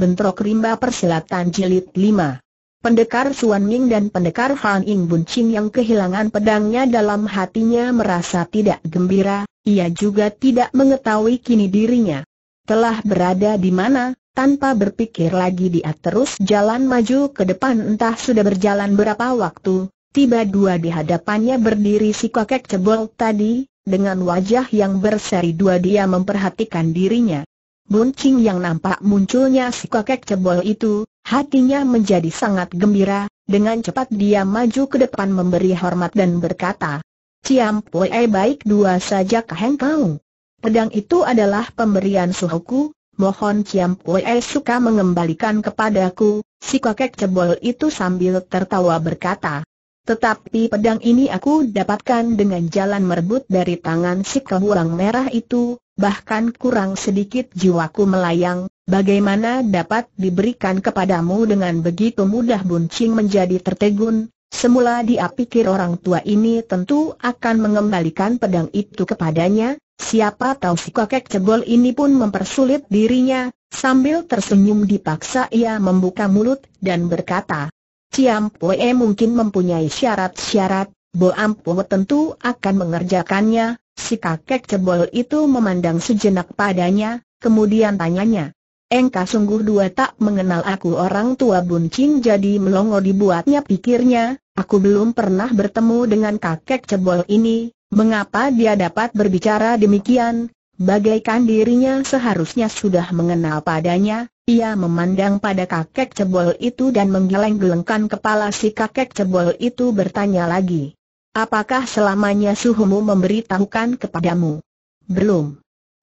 Bentrok Rimba Persilatan Jilid 5 Pendekar Suan Ming dan pendekar Han Ying Bun Ching yang kehilangan pedangnya dalam hatinya merasa tidak gembira, ia juga tidak mengetahui kini dirinya telah berada di mana, tanpa berpikir lagi dia terus jalan maju ke depan entah sudah berjalan berapa waktu, tiba dua di hadapannya berdiri si kakek cebol tadi, dengan wajah yang berseri dua dia memperhatikan dirinya. Buncing yang nampak munculnya si kakek cebol itu, hatinya menjadi sangat gembira, dengan cepat dia maju ke depan memberi hormat dan berkata, Ciam Pue eh, baik dua saja kaheng kau. Pedang itu adalah pemberian suhuku, mohon Ciam Pue eh, suka mengembalikan kepadaku, si kakek cebol itu sambil tertawa berkata. Tetapi pedang ini aku dapatkan dengan jalan merebut dari tangan si kebuang merah itu, bahkan kurang sedikit jiwaku melayang, bagaimana dapat diberikan kepadamu dengan begitu mudah buncing menjadi tertegun, semula dia pikir orang tua ini tentu akan mengembalikan pedang itu kepadanya, siapa tahu si kakek cebol ini pun mempersulit dirinya, sambil tersenyum dipaksa ia membuka mulut dan berkata, Ciam Poe mungkin mempunyai syarat-syarat, Bo Ampo tentu akan mengerjakannya, Si kakek cebol itu memandang sejenak padanya, kemudian tanyanya. Engkau sungguh dua tak mengenal aku orang tua buncing jadi melongo dibuatnya pikirnya, aku belum pernah bertemu dengan kakek cebol ini, mengapa dia dapat berbicara demikian, bagaikan dirinya seharusnya sudah mengenal padanya, ia memandang pada kakek cebol itu dan menggeleng-gelengkan kepala si kakek cebol itu bertanya lagi. Apakah selamanya suhumu memberitahukan kepadamu? Belum.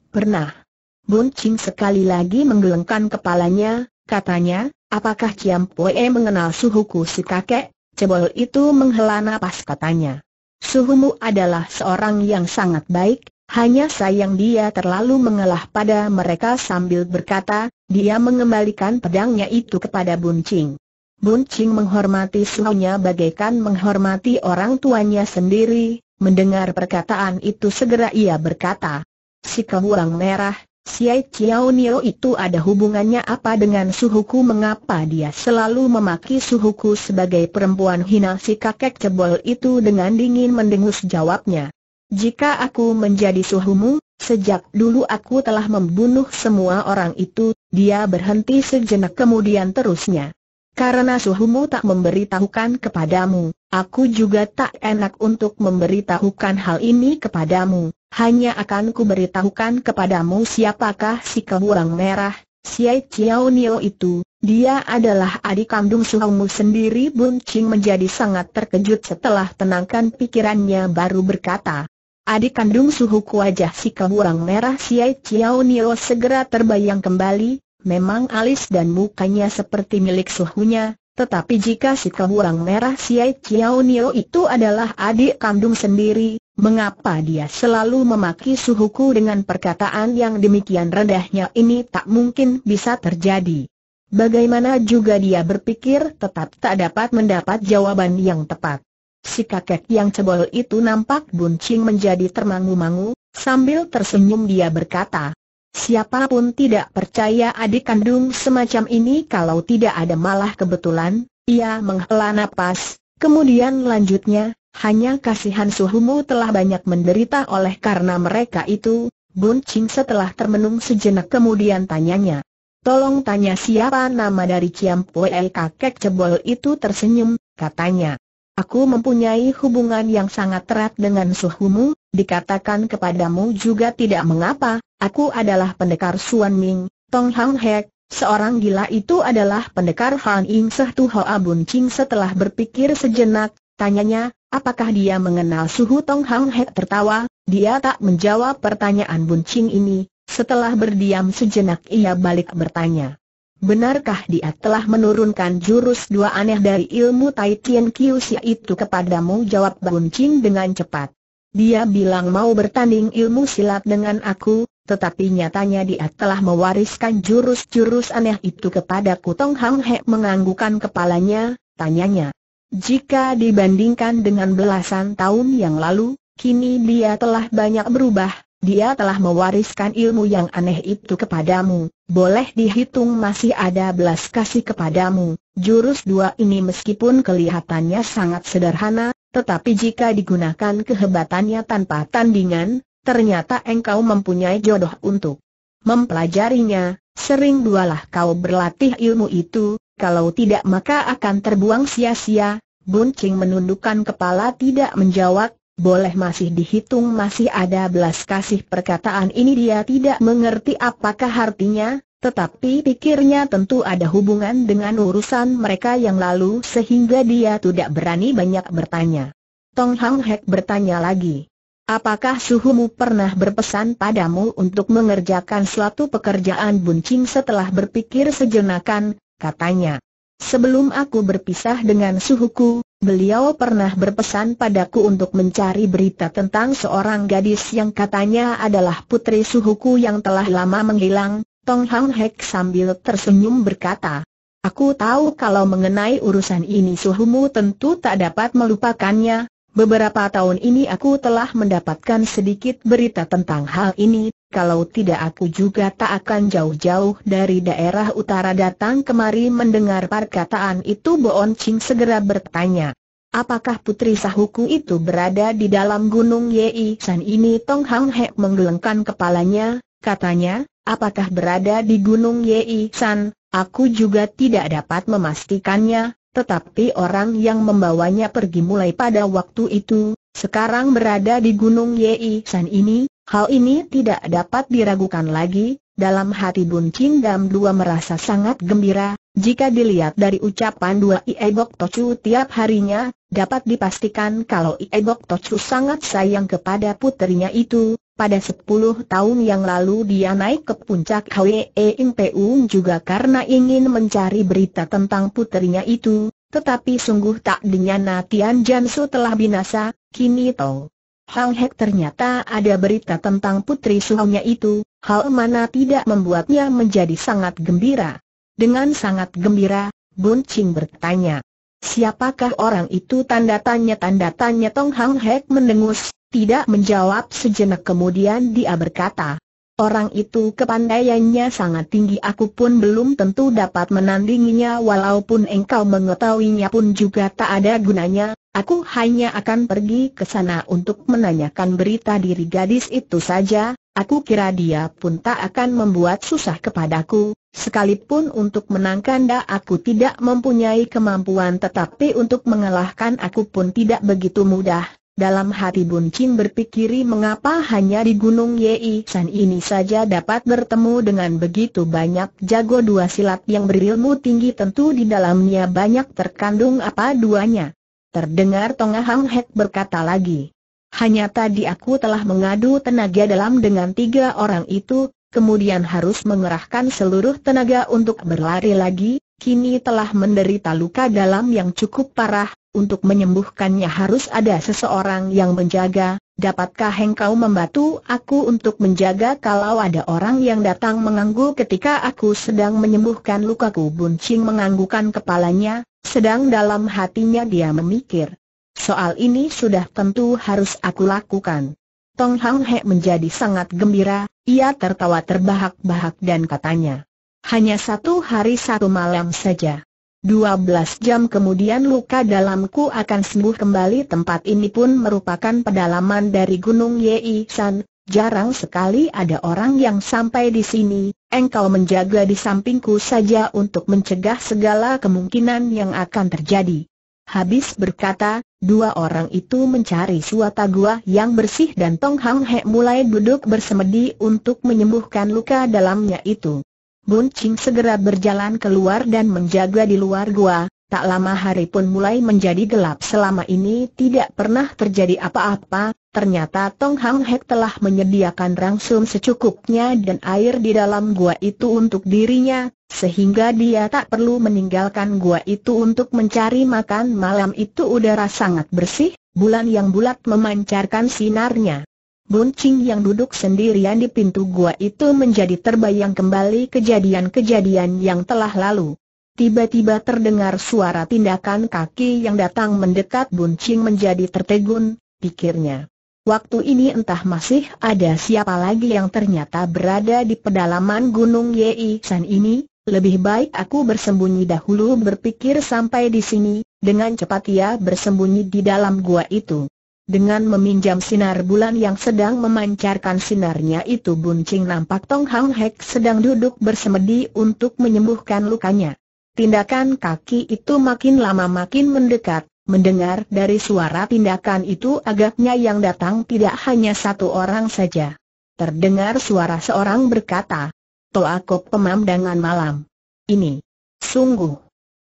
Pernah. Buncing sekali lagi menggelengkan kepalanya, katanya, apakah Ciam Poe mengenal suhuku si kakek? Cebol itu menghela nafas katanya. Suhumu adalah seorang yang sangat baik, hanya sayang dia terlalu mengalah pada mereka sambil berkata, dia mengembalikan pedangnya itu kepada Buncing. Bun Ching menghormati suhunya bagaikan menghormati orang tuanya sendiri, mendengar perkataan itu segera ia berkata, Si kebuang merah, si Chiao Nio itu ada hubungannya apa dengan suhuku mengapa dia selalu memaki suhuku sebagai perempuan hina si kakek cebol itu dengan dingin mendengus jawabnya. Jika aku menjadi suhumu, Sejak dulu aku telah membunuh semua orang itu, dia berhenti sejenak kemudian terusnya. Karena suhumu tak memberitahukan kepadamu, aku juga tak enak untuk memberitahukan hal ini kepadamu. Hanya akan ku beritahukan kepadamu siapakah si kebuang merah, si Chiao Nio itu. Dia adalah adik kandung suhumu sendiri Bun Ching menjadi sangat terkejut setelah tenangkan pikirannya baru berkata Adik kandung suhuku wajah si kebuang merah Siai Chiao Nio segera terbayang kembali Memang alis dan mukanya seperti milik suhunya, tetapi jika si kehuang merah Siai Chiao Nio itu adalah adik kandung sendiri, mengapa dia selalu memaki suhuku dengan perkataan yang demikian rendahnya ini tak mungkin bisa terjadi. Bagaimana juga dia berpikir tetap tak dapat mendapat jawaban yang tepat. Si kakek yang cebol itu nampak buncing menjadi termangu-mangu, sambil tersenyum dia berkata, Siapapun tidak percaya adik kandung semacam ini kalau tidak ada malah kebetulan, ia menghela nafas. kemudian lanjutnya, hanya kasihan suhumu telah banyak menderita oleh karena mereka itu, Bun Ching setelah termenung sejenak kemudian tanyanya. Tolong tanya siapa nama dari Ciam Ciampue kakek cebol itu tersenyum, katanya. Aku mempunyai hubungan yang sangat erat dengan suhumu, dikatakan kepadamu juga tidak mengapa, aku adalah pendekar Suan Ming, Tong Hang Hek, seorang gila itu adalah pendekar Han Ying Seh Tu Hoa Bun Ching setelah berpikir sejenak, tanyanya, apakah dia mengenal suhu Tong Hang Hek tertawa, dia tak menjawab pertanyaan Bun Ching ini, setelah berdiam sejenak ia balik bertanya. Benarkah dia telah menurunkan jurus dua aneh dari ilmu Tai Tien Kiu Si itu kepadamu? Jawab Bun Ching dengan cepat. Dia bilang mau bertanding ilmu silat dengan aku, tetapi nyatanya dia telah mewariskan jurus-jurus aneh itu kepadaku Tong Hang He menganggukan kepalanya, tanyanya. Jika dibandingkan dengan belasan tahun yang lalu, kini dia telah banyak berubah, dia telah mewariskan ilmu yang aneh itu kepadamu, boleh dihitung masih ada belas kasih kepadamu. Jurus dua ini meskipun kelihatannya sangat sederhana, tetapi jika digunakan kehebatannya tanpa tandingan, ternyata engkau mempunyai jodoh untuk mempelajarinya, sering dualah kau berlatih ilmu itu, kalau tidak maka akan terbuang sia-sia, Buncing menundukkan kepala tidak menjawab, boleh masih dihitung masih ada belas kasih perkataan ini dia tidak mengerti apakah artinya, tetapi pikirnya tentu ada hubungan dengan urusan mereka yang lalu sehingga dia tidak berani banyak bertanya. Tong Hang Hek bertanya lagi. Apakah suhumu pernah berpesan padamu untuk mengerjakan suatu pekerjaan buncing setelah berpikir sejenakan, katanya. Sebelum aku berpisah dengan suhuku, beliau pernah berpesan padaku untuk mencari berita tentang seorang gadis yang katanya adalah putri suhuku yang telah lama menghilang, Tong Hang Hek sambil tersenyum berkata, Aku tahu kalau mengenai urusan ini suhumu tentu tak dapat melupakannya, beberapa tahun ini aku telah mendapatkan sedikit berita tentang hal ini, kalau tidak aku juga tak akan jauh-jauh dari daerah utara datang kemari mendengar perkataan itu Boon Ching segera bertanya. Apakah putri sahuku itu berada di dalam gunung Yei San ini Tong Hang Hek menggelengkan kepalanya, katanya, apakah berada di Gunung Yei San, aku juga tidak dapat memastikannya, tetapi orang yang membawanya pergi mulai pada waktu itu, sekarang berada di Gunung Yei San ini, hal ini tidak dapat diragukan lagi, dalam hati Bun Gam dua merasa sangat gembira, jika dilihat dari ucapan dua Iebok Tocu tiap harinya, dapat dipastikan kalau Iebok Tocu sangat sayang kepada puterinya itu, pada 10 tahun yang lalu dia naik ke puncak Hwee Ing Pu juga karena ingin mencari berita tentang putrinya itu, tetapi sungguh tak dinyatakan Tian Jansu telah binasa, kini Tong. Hang Hek ternyata ada berita tentang putri suhunya itu, hal mana tidak membuatnya menjadi sangat gembira. Dengan sangat gembira, Bun Ching bertanya, siapakah orang itu tanda tanya tanda tanya Tong Hang Hek mendengus, tidak menjawab sejenak kemudian dia berkata, Orang itu kepandaiannya sangat tinggi aku pun belum tentu dapat menandinginya walaupun engkau mengetahuinya pun juga tak ada gunanya, aku hanya akan pergi ke sana untuk menanyakan berita diri gadis itu saja, aku kira dia pun tak akan membuat susah kepadaku, sekalipun untuk menangkan menangkanda aku tidak mempunyai kemampuan tetapi untuk mengalahkan aku pun tidak begitu mudah. Dalam hati Bun Chin berpikiri mengapa hanya di Gunung Yei San ini saja dapat bertemu dengan begitu banyak jago dua silat yang berilmu tinggi tentu di dalamnya banyak terkandung apa duanya. Terdengar Tonga Hang Hek berkata lagi. Hanya tadi aku telah mengadu tenaga dalam dengan tiga orang itu, kemudian harus mengerahkan seluruh tenaga untuk berlari lagi, kini telah menderita luka dalam yang cukup parah, untuk menyembuhkannya harus ada seseorang yang menjaga, dapatkah engkau membantu aku untuk menjaga kalau ada orang yang datang mengganggu ketika aku sedang menyembuhkan lukaku buncing menganggukan kepalanya, sedang dalam hatinya dia memikir. Soal ini sudah tentu harus aku lakukan. Tong Hang He menjadi sangat gembira, ia tertawa terbahak-bahak dan katanya, hanya satu hari satu malam saja. 12 jam kemudian luka dalamku akan sembuh kembali tempat ini pun merupakan pedalaman dari Gunung Yei San, jarang sekali ada orang yang sampai di sini, engkau menjaga di sampingku saja untuk mencegah segala kemungkinan yang akan terjadi. Habis berkata, dua orang itu mencari suata gua yang bersih dan Tong Hang He mulai duduk bersemedi untuk menyembuhkan luka dalamnya itu. Bun Ching segera berjalan keluar dan menjaga di luar gua, tak lama hari pun mulai menjadi gelap selama ini tidak pernah terjadi apa-apa, ternyata Tong Hang Hek telah menyediakan rangsum secukupnya dan air di dalam gua itu untuk dirinya, sehingga dia tak perlu meninggalkan gua itu untuk mencari makan malam itu udara sangat bersih, bulan yang bulat memancarkan sinarnya. Buncing yang duduk sendirian di pintu gua itu menjadi terbayang kembali kejadian-kejadian yang telah lalu. Tiba-tiba terdengar suara tindakan kaki yang datang mendekat Buncing menjadi tertegun, pikirnya. Waktu ini entah masih ada siapa lagi yang ternyata berada di pedalaman Gunung Yei San ini, lebih baik aku bersembunyi dahulu berpikir sampai di sini, dengan cepat ia bersembunyi di dalam gua itu. Dengan meminjam sinar bulan yang sedang memancarkan sinarnya itu Buncing nampak Tong Hang Hek sedang duduk bersemedi untuk menyembuhkan lukanya. Tindakan kaki itu makin lama makin mendekat, mendengar dari suara tindakan itu agaknya yang datang tidak hanya satu orang saja. Terdengar suara seorang berkata, Toakop pemandangan malam. Ini, sungguh,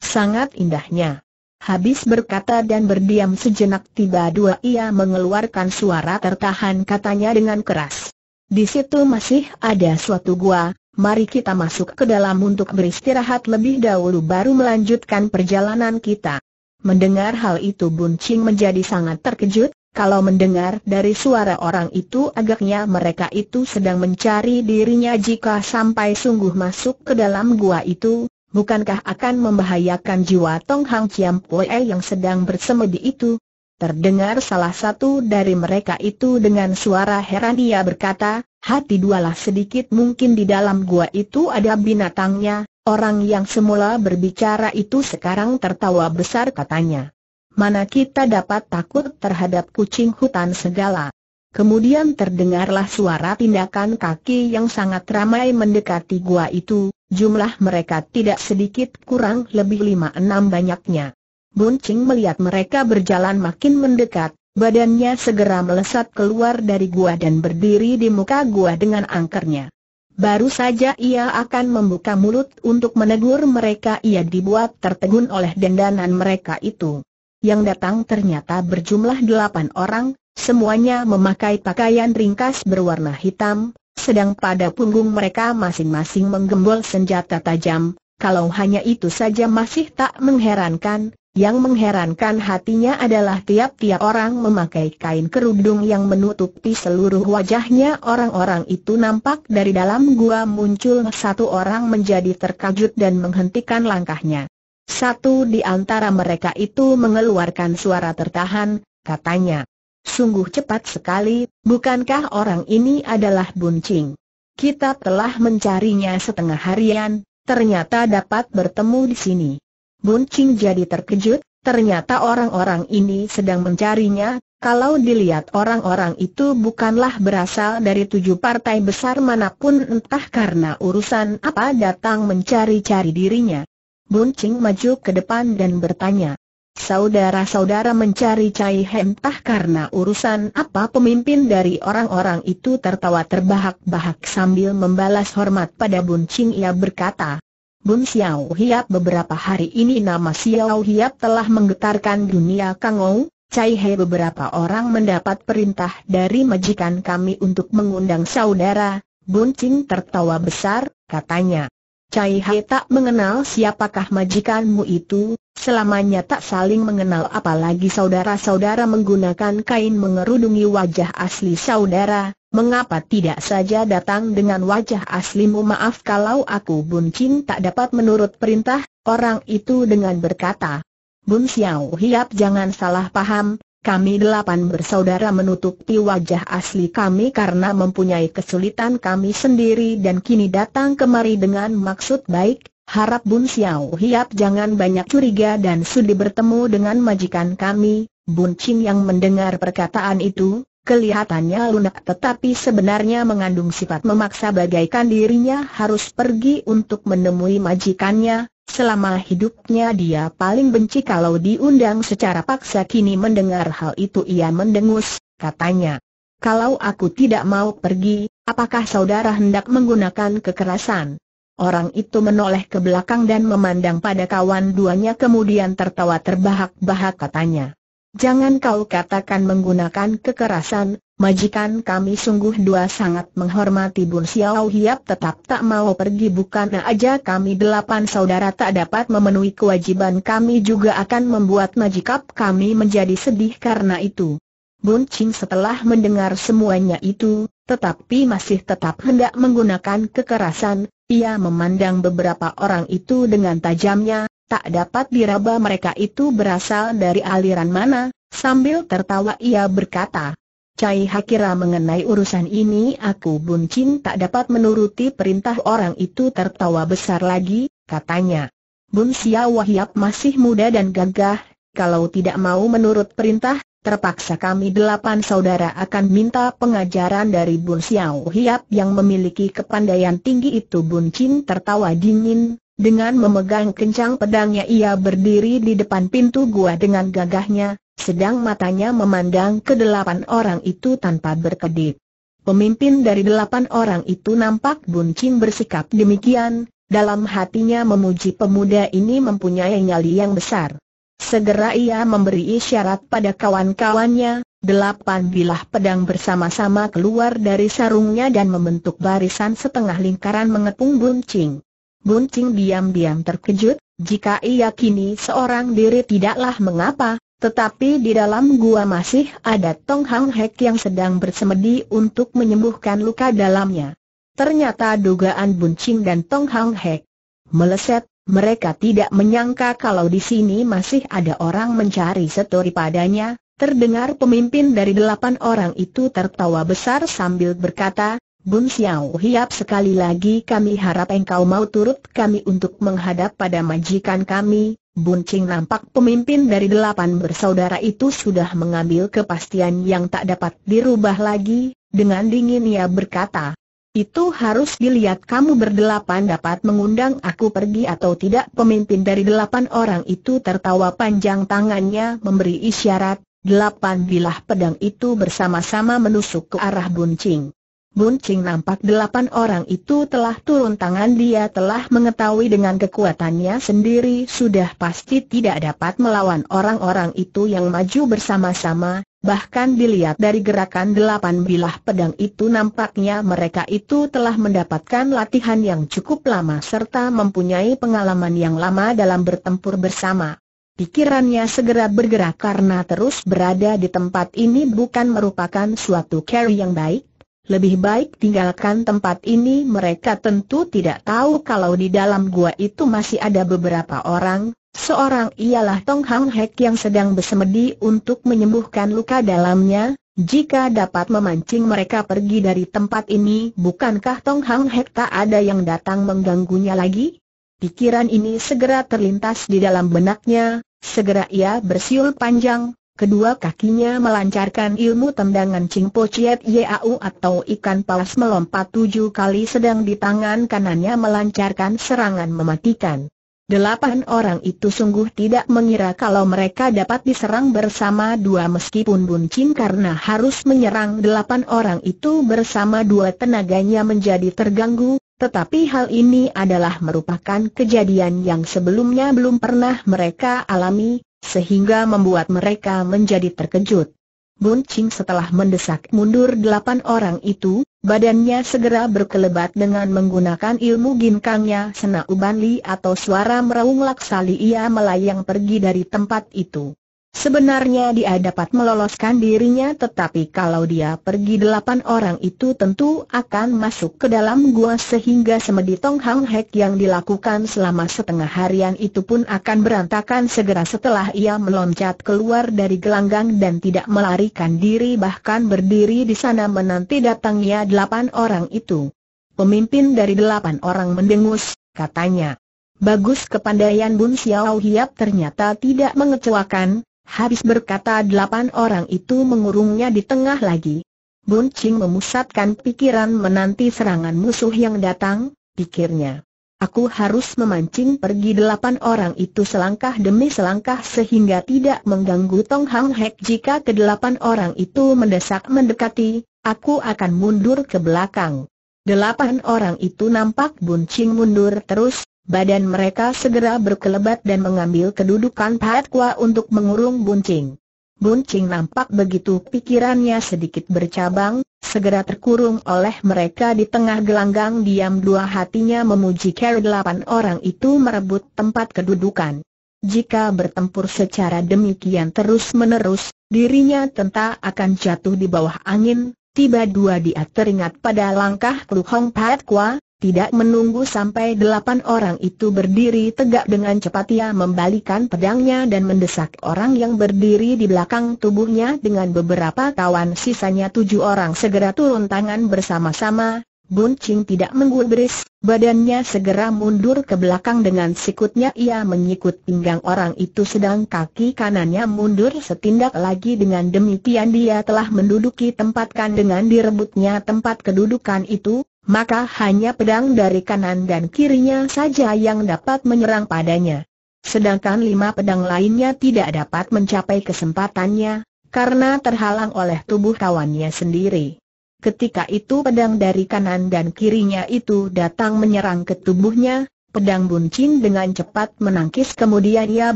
sangat indahnya. Habis berkata dan berdiam sejenak tiba dua ia mengeluarkan suara tertahan katanya dengan keras. Di situ masih ada suatu gua, mari kita masuk ke dalam untuk beristirahat lebih dahulu baru melanjutkan perjalanan kita. Mendengar hal itu Bun Ching menjadi sangat terkejut, kalau mendengar dari suara orang itu agaknya mereka itu sedang mencari dirinya jika sampai sungguh masuk ke dalam gua itu, bukankah akan membahayakan jiwa Tong Hang Chiam Pue yang sedang bersemedi itu? Terdengar salah satu dari mereka itu dengan suara heran dia berkata, hati dualah sedikit mungkin di dalam gua itu ada binatangnya, orang yang semula berbicara itu sekarang tertawa besar katanya. Mana kita dapat takut terhadap kucing hutan segala? Kemudian terdengarlah suara tindakan kaki yang sangat ramai mendekati gua itu, jumlah mereka tidak sedikit kurang lebih lima enam banyaknya. Buncing melihat mereka berjalan makin mendekat, badannya segera melesat keluar dari gua dan berdiri di muka gua dengan angkernya. Baru saja ia akan membuka mulut untuk menegur mereka ia dibuat tertegun oleh dendanan mereka itu. Yang datang ternyata berjumlah delapan orang, Semuanya memakai pakaian ringkas berwarna hitam, sedang pada punggung mereka masing-masing menggembol senjata tajam, kalau hanya itu saja masih tak mengherankan, yang mengherankan hatinya adalah tiap-tiap orang memakai kain kerudung yang menutupi seluruh wajahnya orang-orang itu nampak dari dalam gua muncul satu orang menjadi terkejut dan menghentikan langkahnya. Satu di antara mereka itu mengeluarkan suara tertahan, katanya, Sungguh cepat sekali, bukankah orang ini adalah buncing? Kita telah mencarinya setengah harian, ternyata dapat bertemu di sini. Buncing jadi terkejut, ternyata orang-orang ini sedang mencarinya, kalau dilihat orang-orang itu bukanlah berasal dari tujuh partai besar manapun entah karena urusan apa datang mencari-cari dirinya. Buncing maju ke depan dan bertanya, Saudara-saudara mencari Cai Hentah karena urusan apa pemimpin dari orang-orang itu tertawa terbahak-bahak sambil membalas hormat pada Buncing ia berkata. Bun Xiao Hiap beberapa hari ini nama Xiao Hiap telah menggetarkan dunia Kangou, Cai He beberapa orang mendapat perintah dari majikan kami untuk mengundang saudara, Buncing tertawa besar, katanya. Cai He tak mengenal siapakah majikanmu itu, selamanya tak saling mengenal apalagi saudara-saudara menggunakan kain mengerudungi wajah asli saudara, mengapa tidak saja datang dengan wajah aslimu maaf kalau aku buncin tak dapat menurut perintah, orang itu dengan berkata. Bun Xiao Hiap jangan salah paham, kami delapan bersaudara menutupi wajah asli kami karena mempunyai kesulitan kami sendiri dan kini datang kemari dengan maksud baik, harap Bun Xiao Hiap jangan banyak curiga dan sudi bertemu dengan majikan kami. Bun yang mendengar perkataan itu, kelihatannya lunak tetapi sebenarnya mengandung sifat memaksa bagaikan dirinya harus pergi untuk menemui majikannya, Selama hidupnya dia paling benci kalau diundang secara paksa kini mendengar hal itu ia mendengus, katanya. Kalau aku tidak mau pergi, apakah saudara hendak menggunakan kekerasan? Orang itu menoleh ke belakang dan memandang pada kawan duanya kemudian tertawa terbahak-bahak katanya. Jangan kau katakan menggunakan kekerasan, Majikan kami sungguh dua sangat menghormati Bun Xiao Hiap tetap tak mau pergi bukan aja kami delapan saudara tak dapat memenuhi kewajiban kami juga akan membuat majikap kami menjadi sedih karena itu. Bun Ching setelah mendengar semuanya itu, tetapi masih tetap hendak menggunakan kekerasan, ia memandang beberapa orang itu dengan tajamnya, tak dapat diraba mereka itu berasal dari aliran mana, sambil tertawa ia berkata, Cai Hakira mengenai urusan ini aku buncin tak dapat menuruti perintah orang itu tertawa besar lagi, katanya. Bun Sia Wahyap masih muda dan gagah, kalau tidak mau menurut perintah, terpaksa kami delapan saudara akan minta pengajaran dari Bun Sia Wahyap yang memiliki kepandaian tinggi itu Buncin tertawa dingin, dengan memegang kencang pedangnya ia berdiri di depan pintu gua dengan gagahnya, sedang matanya memandang ke delapan orang itu tanpa berkedip. Pemimpin dari delapan orang itu nampak buncing bersikap demikian, dalam hatinya memuji pemuda ini mempunyai nyali yang besar. Segera ia memberi isyarat pada kawan-kawannya, delapan bilah pedang bersama-sama keluar dari sarungnya dan membentuk barisan setengah lingkaran mengepung buncing. Buncing diam-diam terkejut, jika ia kini seorang diri tidaklah mengapa, tetapi di dalam gua masih ada Tong Hang Hek yang sedang bersemedi untuk menyembuhkan luka dalamnya. Ternyata dugaan Buncing dan Tong Hang Hek meleset, mereka tidak menyangka kalau di sini masih ada orang mencari setori padanya. Terdengar pemimpin dari delapan orang itu tertawa besar sambil berkata, Bun Xiao Hiap sekali lagi kami harap engkau mau turut kami untuk menghadap pada majikan kami, Buncing nampak pemimpin dari delapan bersaudara itu sudah mengambil kepastian yang tak dapat dirubah lagi, dengan dingin ia berkata, itu harus dilihat kamu berdelapan dapat mengundang aku pergi atau tidak Pemimpin dari delapan orang itu tertawa panjang tangannya memberi isyarat, delapan bilah pedang itu bersama-sama menusuk ke arah buncing Buncing nampak delapan orang itu telah turun tangan dia telah mengetahui dengan kekuatannya sendiri sudah pasti tidak dapat melawan orang-orang itu yang maju bersama-sama, bahkan dilihat dari gerakan delapan bilah pedang itu nampaknya mereka itu telah mendapatkan latihan yang cukup lama serta mempunyai pengalaman yang lama dalam bertempur bersama. Pikirannya segera bergerak karena terus berada di tempat ini bukan merupakan suatu carry yang baik, lebih baik tinggalkan tempat ini mereka tentu tidak tahu kalau di dalam gua itu masih ada beberapa orang Seorang ialah Tong Hang Hek yang sedang bersemedi untuk menyembuhkan luka dalamnya Jika dapat memancing mereka pergi dari tempat ini Bukankah Tong Hang Hek tak ada yang datang mengganggunya lagi? Pikiran ini segera terlintas di dalam benaknya Segera ia bersiul panjang Kedua kakinya melancarkan ilmu tendangan Cingpo Ciet Yau atau ikan paus melompat tujuh kali sedang di tangan kanannya melancarkan serangan mematikan. Delapan orang itu sungguh tidak mengira kalau mereka dapat diserang bersama dua meskipun bun buncin karena harus menyerang delapan orang itu bersama dua tenaganya menjadi terganggu, tetapi hal ini adalah merupakan kejadian yang sebelumnya belum pernah mereka alami, sehingga membuat mereka menjadi terkejut. Bun Ching setelah mendesak mundur delapan orang itu, badannya segera berkelebat dengan menggunakan ilmu ginkangnya Sena Uban Li atau suara meraung laksali ia melayang pergi dari tempat itu. Sebenarnya dia dapat meloloskan dirinya tetapi kalau dia pergi delapan orang itu tentu akan masuk ke dalam gua sehingga semedi Tong Hang Hek yang dilakukan selama setengah harian itu pun akan berantakan segera setelah ia meloncat keluar dari gelanggang dan tidak melarikan diri bahkan berdiri di sana menanti datangnya delapan orang itu. Pemimpin dari delapan orang mendengus, katanya. Bagus kepandaian Bun Xiao Hiap ternyata tidak mengecewakan, Habis berkata delapan orang itu mengurungnya di tengah lagi. Bun Ching memusatkan pikiran menanti serangan musuh yang datang, pikirnya. Aku harus memancing pergi delapan orang itu selangkah demi selangkah sehingga tidak mengganggu Tong Hang Hek jika kedelapan orang itu mendesak mendekati, aku akan mundur ke belakang. Delapan orang itu nampak Bun Ching mundur terus, badan mereka segera berkelebat dan mengambil kedudukan Pat Kwa untuk mengurung buncing. Buncing nampak begitu pikirannya sedikit bercabang, segera terkurung oleh mereka di tengah gelanggang diam dua hatinya memuji cara delapan orang itu merebut tempat kedudukan. Jika bertempur secara demikian terus-menerus, dirinya tenta akan jatuh di bawah angin, tiba dua dia teringat pada langkah Kluhong Hong Pat Kwa, tidak menunggu sampai delapan orang itu berdiri tegak dengan cepat ia membalikan pedangnya dan mendesak orang yang berdiri di belakang tubuhnya dengan beberapa kawan sisanya tujuh orang segera turun tangan bersama-sama. Bun Ching tidak menggubris, badannya segera mundur ke belakang dengan sikutnya ia menyikut pinggang orang itu sedang kaki kanannya mundur setindak lagi dengan demikian dia telah menduduki tempatkan dengan direbutnya tempat kedudukan itu, maka hanya pedang dari kanan dan kirinya saja yang dapat menyerang padanya. Sedangkan lima pedang lainnya tidak dapat mencapai kesempatannya, karena terhalang oleh tubuh kawannya sendiri. Ketika itu pedang dari kanan dan kirinya itu datang menyerang ke tubuhnya, pedang buncin dengan cepat menangkis kemudian ia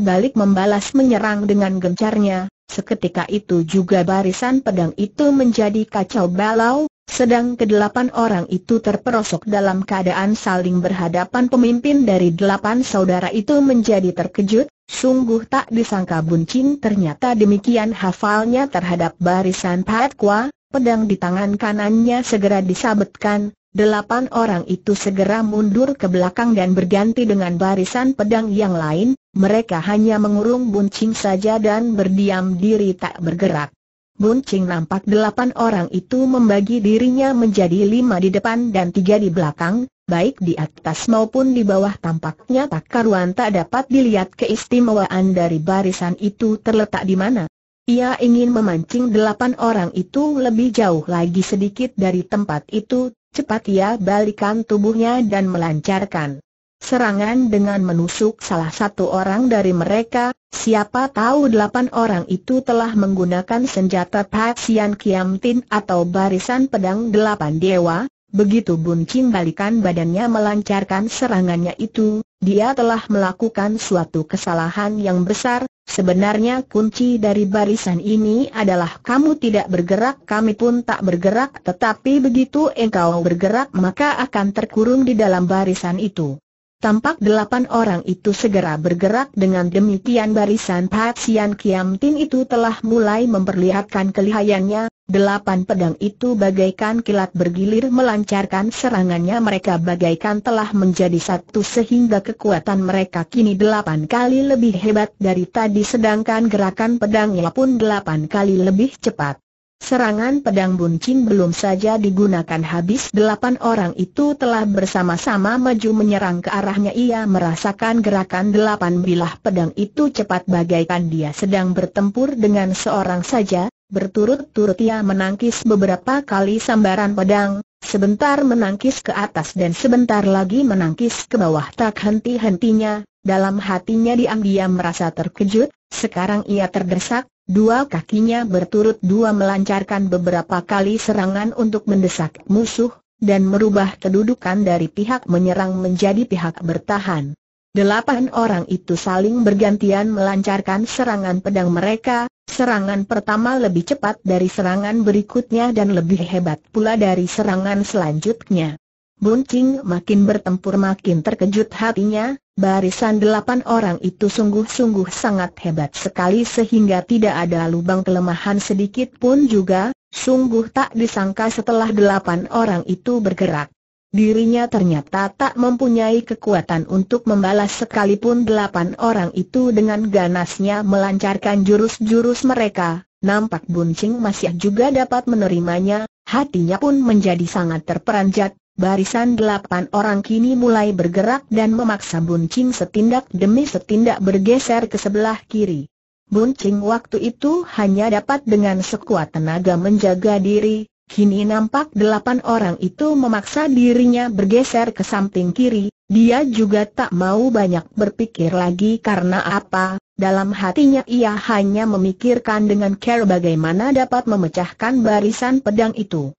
balik membalas menyerang dengan gencarnya, seketika itu juga barisan pedang itu menjadi kacau balau, sedang kedelapan orang itu terperosok dalam keadaan saling berhadapan pemimpin dari delapan saudara itu menjadi terkejut, sungguh tak disangka Buncin ternyata demikian hafalnya terhadap barisan Pat Kwa, pedang di tangan kanannya segera disabetkan, delapan orang itu segera mundur ke belakang dan berganti dengan barisan pedang yang lain, mereka hanya mengurung Buncin saja dan berdiam diri tak bergerak. Buncing nampak delapan orang itu membagi dirinya menjadi lima di depan dan tiga di belakang, baik di atas maupun di bawah tampaknya tak karuan tak dapat dilihat keistimewaan dari barisan itu terletak di mana. Ia ingin memancing delapan orang itu lebih jauh lagi sedikit dari tempat itu, cepat ia balikan tubuhnya dan melancarkan serangan dengan menusuk salah satu orang dari mereka, Siapa tahu delapan orang itu telah menggunakan senjata Sian Kiam Tin atau barisan pedang delapan dewa, begitu Ching balikan badannya melancarkan serangannya itu, dia telah melakukan suatu kesalahan yang besar, sebenarnya kunci dari barisan ini adalah kamu tidak bergerak kami pun tak bergerak tetapi begitu engkau bergerak maka akan terkurung di dalam barisan itu. Tampak delapan orang itu segera bergerak dengan demikian barisan Patsian Kiam Tin itu telah mulai memperlihatkan kelihayannya, delapan pedang itu bagaikan kilat bergilir melancarkan serangannya mereka bagaikan telah menjadi satu sehingga kekuatan mereka kini delapan kali lebih hebat dari tadi sedangkan gerakan pedangnya pun delapan kali lebih cepat. Serangan pedang buncin belum saja digunakan habis delapan orang itu telah bersama-sama maju menyerang ke arahnya ia merasakan gerakan delapan bilah pedang itu cepat bagaikan dia sedang bertempur dengan seorang saja, berturut-turut ia menangkis beberapa kali sambaran pedang, sebentar menangkis ke atas dan sebentar lagi menangkis ke bawah tak henti-hentinya, dalam hatinya diam-diam merasa terkejut, sekarang ia terdesak, Dua kakinya berturut dua melancarkan beberapa kali serangan untuk mendesak musuh, dan merubah kedudukan dari pihak menyerang menjadi pihak bertahan. Delapan orang itu saling bergantian melancarkan serangan pedang mereka, serangan pertama lebih cepat dari serangan berikutnya dan lebih hebat pula dari serangan selanjutnya. Bunting makin bertempur makin terkejut hatinya, barisan delapan orang itu sungguh-sungguh sangat hebat sekali sehingga tidak ada lubang kelemahan sedikit pun juga, sungguh tak disangka setelah delapan orang itu bergerak. Dirinya ternyata tak mempunyai kekuatan untuk membalas sekalipun delapan orang itu dengan ganasnya melancarkan jurus-jurus mereka, nampak Bunting masih juga dapat menerimanya, hatinya pun menjadi sangat terperanjat, barisan delapan orang kini mulai bergerak dan memaksa Bun Ching setindak demi setindak bergeser ke sebelah kiri. Bun Ching waktu itu hanya dapat dengan sekuat tenaga menjaga diri, kini nampak delapan orang itu memaksa dirinya bergeser ke samping kiri, dia juga tak mau banyak berpikir lagi karena apa, dalam hatinya ia hanya memikirkan dengan care bagaimana dapat memecahkan barisan pedang itu.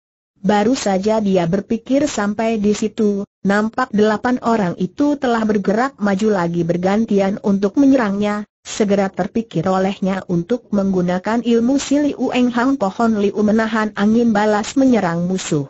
Baru saja dia berpikir sampai di situ, nampak delapan orang itu telah bergerak maju lagi bergantian untuk menyerangnya, segera terpikir olehnya untuk menggunakan ilmu Sili Ueng Hang Pohon Liu menahan angin balas menyerang musuh.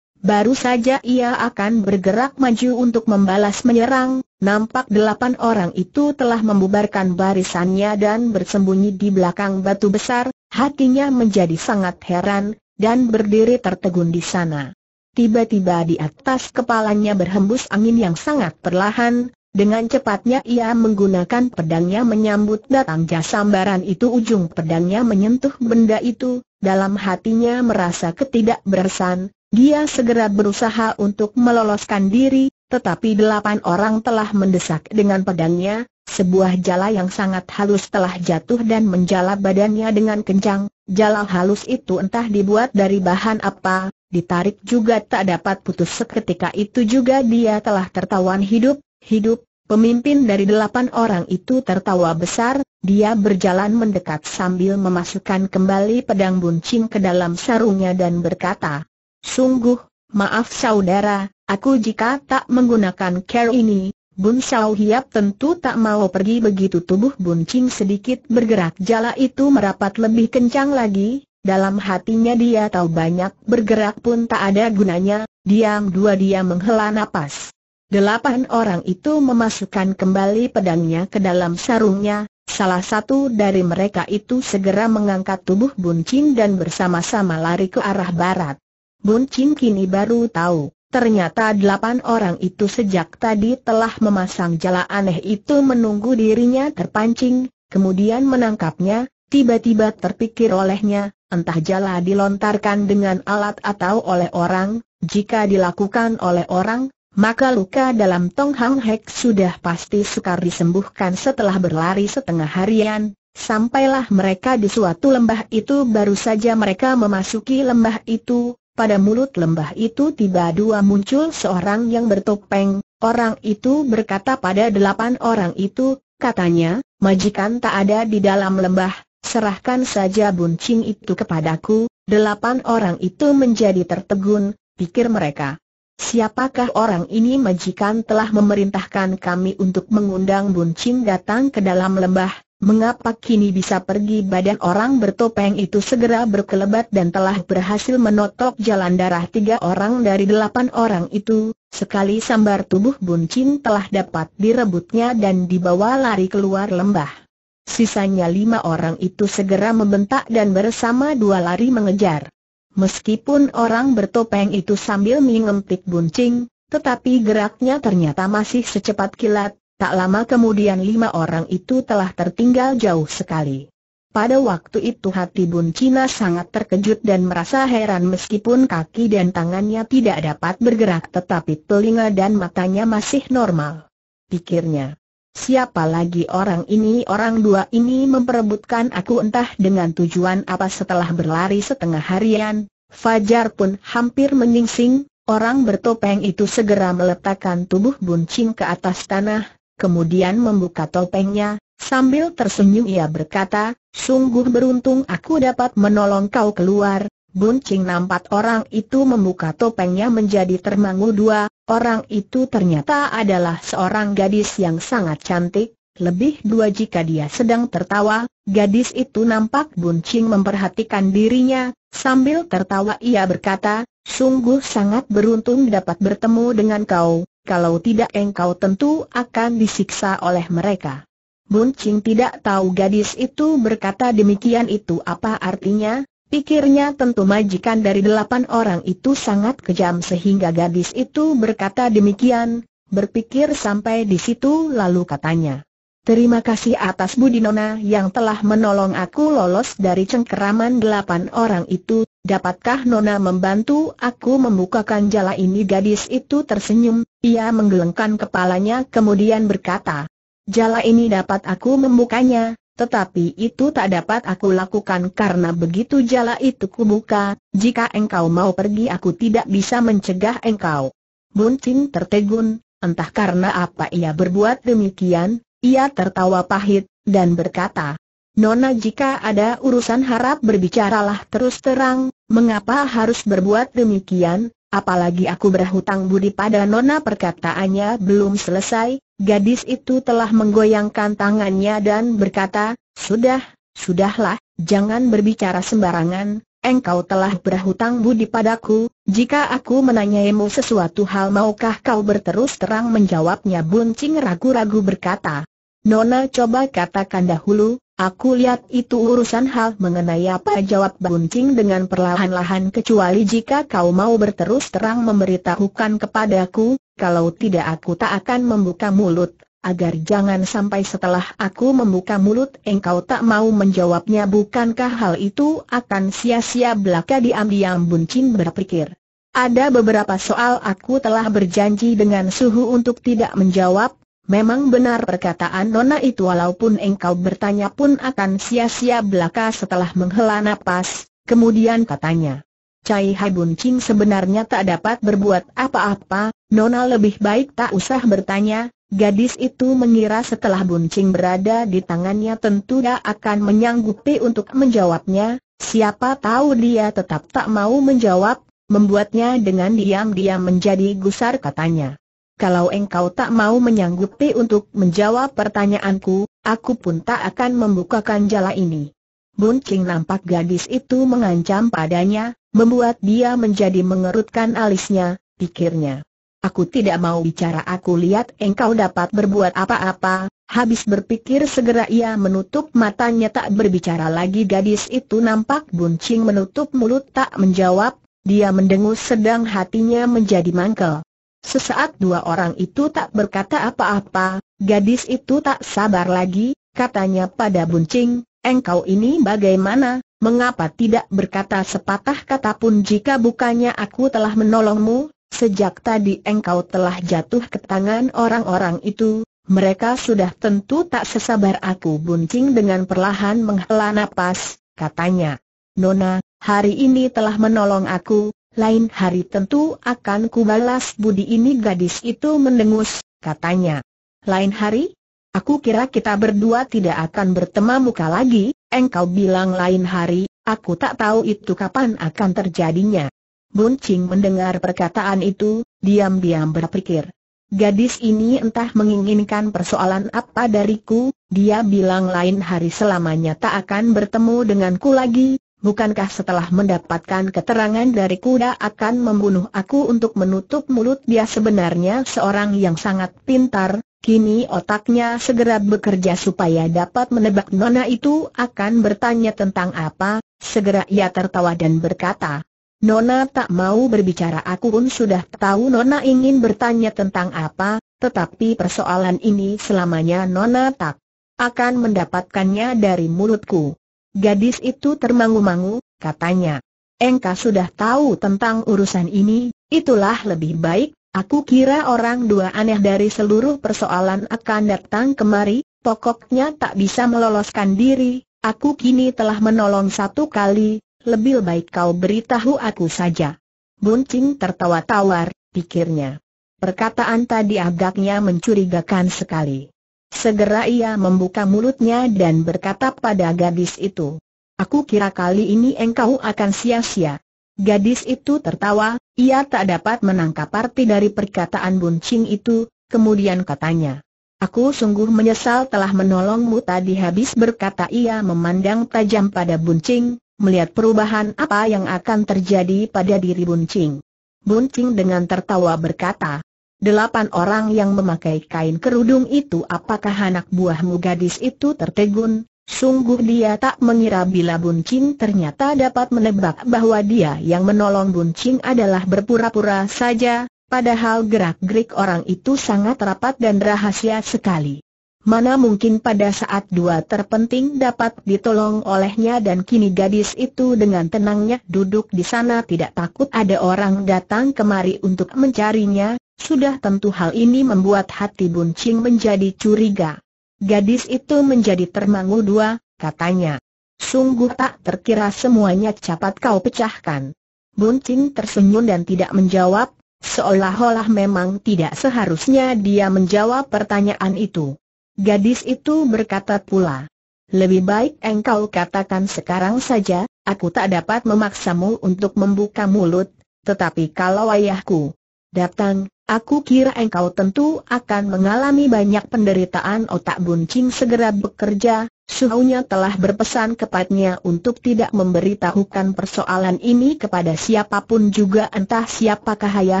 Baru saja ia akan bergerak maju untuk membalas menyerang, nampak delapan orang itu telah membubarkan barisannya dan bersembunyi di belakang batu besar, hatinya menjadi sangat heran, dan berdiri tertegun di sana. Tiba-tiba di atas kepalanya berhembus angin yang sangat perlahan, dengan cepatnya ia menggunakan pedangnya menyambut datang jasambaran itu ujung pedangnya menyentuh benda itu, dalam hatinya merasa ketidakberesan, dia segera berusaha untuk meloloskan diri, tetapi delapan orang telah mendesak dengan pedangnya, sebuah jala yang sangat halus telah jatuh dan menjala badannya dengan kencang, jala halus itu entah dibuat dari bahan apa, ditarik juga tak dapat putus seketika itu juga dia telah tertawan hidup, hidup, pemimpin dari delapan orang itu tertawa besar, dia berjalan mendekat sambil memasukkan kembali pedang buncing ke dalam sarungnya dan berkata, Sungguh, maaf saudara, aku jika tak menggunakan care ini, Bun Xiao Hiap tentu tak mau pergi begitu tubuh Bun Ching sedikit bergerak jala itu merapat lebih kencang lagi, dalam hatinya dia tahu banyak bergerak pun tak ada gunanya, diam dua dia menghela napas. Delapan orang itu memasukkan kembali pedangnya ke dalam sarungnya, salah satu dari mereka itu segera mengangkat tubuh Bun Ching dan bersama-sama lari ke arah barat. Bun Ching kini baru tahu Ternyata delapan orang itu sejak tadi telah memasang jala aneh itu menunggu dirinya terpancing, kemudian menangkapnya, tiba-tiba terpikir olehnya, entah jala dilontarkan dengan alat atau oleh orang, jika dilakukan oleh orang, maka luka dalam Tong Hang Hek sudah pasti sukar disembuhkan setelah berlari setengah harian, Sampailah mereka di suatu lembah itu baru saja mereka memasuki lembah itu, pada mulut lembah itu tiba dua muncul seorang yang bertopeng, orang itu berkata pada delapan orang itu, katanya, majikan tak ada di dalam lembah, serahkan saja buncing itu kepadaku, delapan orang itu menjadi tertegun, pikir mereka. Siapakah orang ini majikan telah memerintahkan kami untuk mengundang buncing datang ke dalam lembah, Mengapa kini bisa pergi badan orang bertopeng itu segera berkelebat dan telah berhasil menotok jalan darah tiga orang dari delapan orang itu, sekali sambar tubuh buncin telah dapat direbutnya dan dibawa lari keluar lembah. Sisanya lima orang itu segera membentak dan bersama dua lari mengejar. Meskipun orang bertopeng itu sambil mengempik buncing, tetapi geraknya ternyata masih secepat kilat, Tak lama kemudian lima orang itu telah tertinggal jauh sekali. Pada waktu itu hati Bun Cina sangat terkejut dan merasa heran meskipun kaki dan tangannya tidak dapat bergerak tetapi telinga dan matanya masih normal. Pikirnya, siapa lagi orang ini orang dua ini memperebutkan aku entah dengan tujuan apa setelah berlari setengah harian, Fajar pun hampir menyingsing, orang bertopeng itu segera meletakkan tubuh Bun Cing ke atas tanah, kemudian membuka topengnya, sambil tersenyum ia berkata, sungguh beruntung aku dapat menolong kau keluar. Buncing nampak orang itu membuka topengnya menjadi termangu dua, orang itu ternyata adalah seorang gadis yang sangat cantik, lebih dua jika dia sedang tertawa, gadis itu nampak buncing memperhatikan dirinya, sambil tertawa ia berkata, sungguh sangat beruntung dapat bertemu dengan kau, kalau tidak engkau tentu akan disiksa oleh mereka. Bun Ching tidak tahu gadis itu berkata demikian itu apa artinya, pikirnya tentu majikan dari delapan orang itu sangat kejam sehingga gadis itu berkata demikian, berpikir sampai di situ lalu katanya. Terima kasih atas Budinona yang telah menolong aku lolos dari cengkeraman delapan orang itu, Dapatkah Nona membantu aku membukakan jala ini? Gadis itu tersenyum, ia menggelengkan kepalanya kemudian berkata, Jala ini dapat aku membukanya, tetapi itu tak dapat aku lakukan karena begitu jala itu kubuka, jika engkau mau pergi aku tidak bisa mencegah engkau. Buncin tertegun, entah karena apa ia berbuat demikian, ia tertawa pahit, dan berkata, Nona jika ada urusan harap berbicaralah terus terang, mengapa harus berbuat demikian, apalagi aku berhutang budi pada Nona perkataannya belum selesai, gadis itu telah menggoyangkan tangannya dan berkata, sudah, sudahlah, jangan berbicara sembarangan, engkau telah berhutang budi padaku, jika aku menanyaimu sesuatu hal maukah kau berterus terang menjawabnya buncing ragu-ragu berkata. Nona coba katakan dahulu, Aku lihat itu urusan hal mengenai apa jawab Buncing dengan perlahan-lahan kecuali jika kau mau berterus terang memberitahukan kepadaku, kalau tidak aku tak akan membuka mulut, agar jangan sampai setelah aku membuka mulut engkau tak mau menjawabnya bukankah hal itu akan sia-sia belaka diam-diam Buncing berpikir. Ada beberapa soal aku telah berjanji dengan suhu untuk tidak menjawab, Memang benar perkataan Nona itu walaupun engkau bertanya pun akan sia-sia belaka setelah menghela nafas, kemudian katanya. Cai Hai Bun Ching sebenarnya tak dapat berbuat apa-apa, Nona lebih baik tak usah bertanya, gadis itu mengira setelah Bun Ching berada di tangannya tentu dia akan menyanggupi untuk menjawabnya, siapa tahu dia tetap tak mau menjawab, membuatnya dengan diam-diam menjadi gusar katanya kalau engkau tak mau menyanggupi untuk menjawab pertanyaanku, aku pun tak akan membukakan jala ini. Bun Qing nampak gadis itu mengancam padanya, membuat dia menjadi mengerutkan alisnya, pikirnya. Aku tidak mau bicara aku lihat engkau dapat berbuat apa-apa, habis berpikir segera ia menutup matanya tak berbicara lagi gadis itu nampak buncing menutup mulut tak menjawab, dia mendengus sedang hatinya menjadi mangkel. Sesaat dua orang itu tak berkata apa-apa, gadis itu tak sabar lagi, katanya pada Buncing, engkau ini bagaimana, mengapa tidak berkata sepatah kata pun jika bukannya aku telah menolongmu, sejak tadi engkau telah jatuh ke tangan orang-orang itu, mereka sudah tentu tak sesabar aku Buncing dengan perlahan menghela napas, katanya. Nona, hari ini telah menolong aku, lain hari tentu akan kubalas budi ini gadis itu mendengus, katanya. Lain hari? Aku kira kita berdua tidak akan bertemu muka lagi, engkau bilang lain hari, aku tak tahu itu kapan akan terjadinya. Buncing mendengar perkataan itu, diam-diam berpikir. Gadis ini entah menginginkan persoalan apa dariku, dia bilang lain hari selamanya tak akan bertemu denganku lagi, bukankah setelah mendapatkan keterangan dari kuda akan membunuh aku untuk menutup mulut dia sebenarnya seorang yang sangat pintar, kini otaknya segera bekerja supaya dapat menebak nona itu akan bertanya tentang apa, segera ia tertawa dan berkata, Nona tak mau berbicara aku pun sudah tahu Nona ingin bertanya tentang apa, tetapi persoalan ini selamanya Nona tak akan mendapatkannya dari mulutku. Gadis itu termangu-mangu, katanya. Engka sudah tahu tentang urusan ini, itulah lebih baik, aku kira orang dua aneh dari seluruh persoalan akan datang kemari, pokoknya tak bisa meloloskan diri, aku kini telah menolong satu kali, lebih baik kau beritahu aku saja. Buncing tertawa tawar, pikirnya. Perkataan tadi agaknya mencurigakan sekali. Segera ia membuka mulutnya dan berkata pada gadis itu, Aku kira kali ini engkau akan sia-sia. Gadis itu tertawa, ia tak dapat menangkap arti dari perkataan buncing itu, kemudian katanya, Aku sungguh menyesal telah menolongmu tadi habis berkata ia memandang tajam pada buncing, melihat perubahan apa yang akan terjadi pada diri buncing. Buncing dengan tertawa berkata, Delapan orang yang memakai kain kerudung itu apakah anak buahmu gadis itu tertegun? Sungguh dia tak mengira bila Ching ternyata dapat menebak bahwa dia yang menolong Buncing adalah berpura-pura saja, padahal gerak-gerik orang itu sangat rapat dan rahasia sekali. Mana mungkin pada saat dua terpenting dapat ditolong olehnya dan kini gadis itu dengan tenangnya duduk di sana tidak takut ada orang datang kemari untuk mencarinya, sudah tentu hal ini membuat hati Buncing menjadi curiga. Gadis itu menjadi termangu dua, katanya. Sungguh tak terkira semuanya cepat kau pecahkan. Buncing tersenyum dan tidak menjawab, seolah-olah memang tidak seharusnya dia menjawab pertanyaan itu. Gadis itu berkata pula, lebih baik engkau katakan sekarang saja, aku tak dapat memaksamu untuk membuka mulut, tetapi kalau ayahku datang, Aku kira engkau tentu akan mengalami banyak penderitaan otak buncing segera bekerja, suhunya telah berpesan kepadanya untuk tidak memberitahukan persoalan ini kepada siapapun juga entah siapakah ayah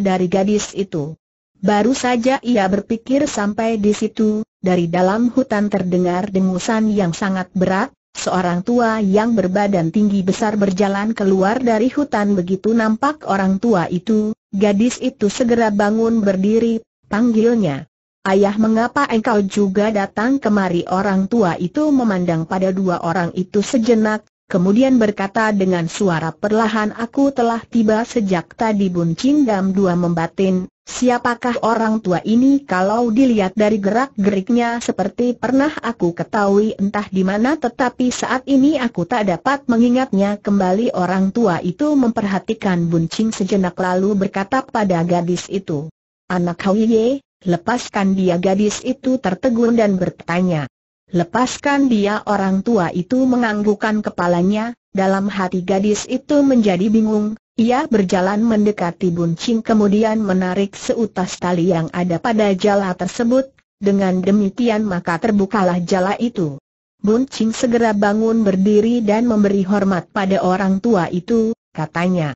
dari gadis itu. Baru saja ia berpikir sampai di situ, dari dalam hutan terdengar dengusan yang sangat berat, Seorang tua yang berbadan tinggi besar berjalan keluar dari hutan begitu nampak orang tua itu, Gadis itu segera bangun berdiri, panggilnya. Ayah mengapa engkau juga datang kemari orang tua itu memandang pada dua orang itu sejenak, kemudian berkata dengan suara perlahan aku telah tiba sejak tadi buncing dam dua membatin, Siapakah orang tua ini kalau dilihat dari gerak-geriknya seperti pernah aku ketahui entah di mana tetapi saat ini aku tak dapat mengingatnya kembali orang tua itu memperhatikan buncing sejenak lalu berkata pada gadis itu. Anak Ye, lepaskan dia gadis itu tertegun dan bertanya. Lepaskan dia orang tua itu menganggukan kepalanya, dalam hati gadis itu menjadi bingung, ia berjalan mendekati buncing kemudian menarik seutas tali yang ada pada jala tersebut, dengan demikian maka terbukalah jala itu. Buncing segera bangun berdiri dan memberi hormat pada orang tua itu, katanya.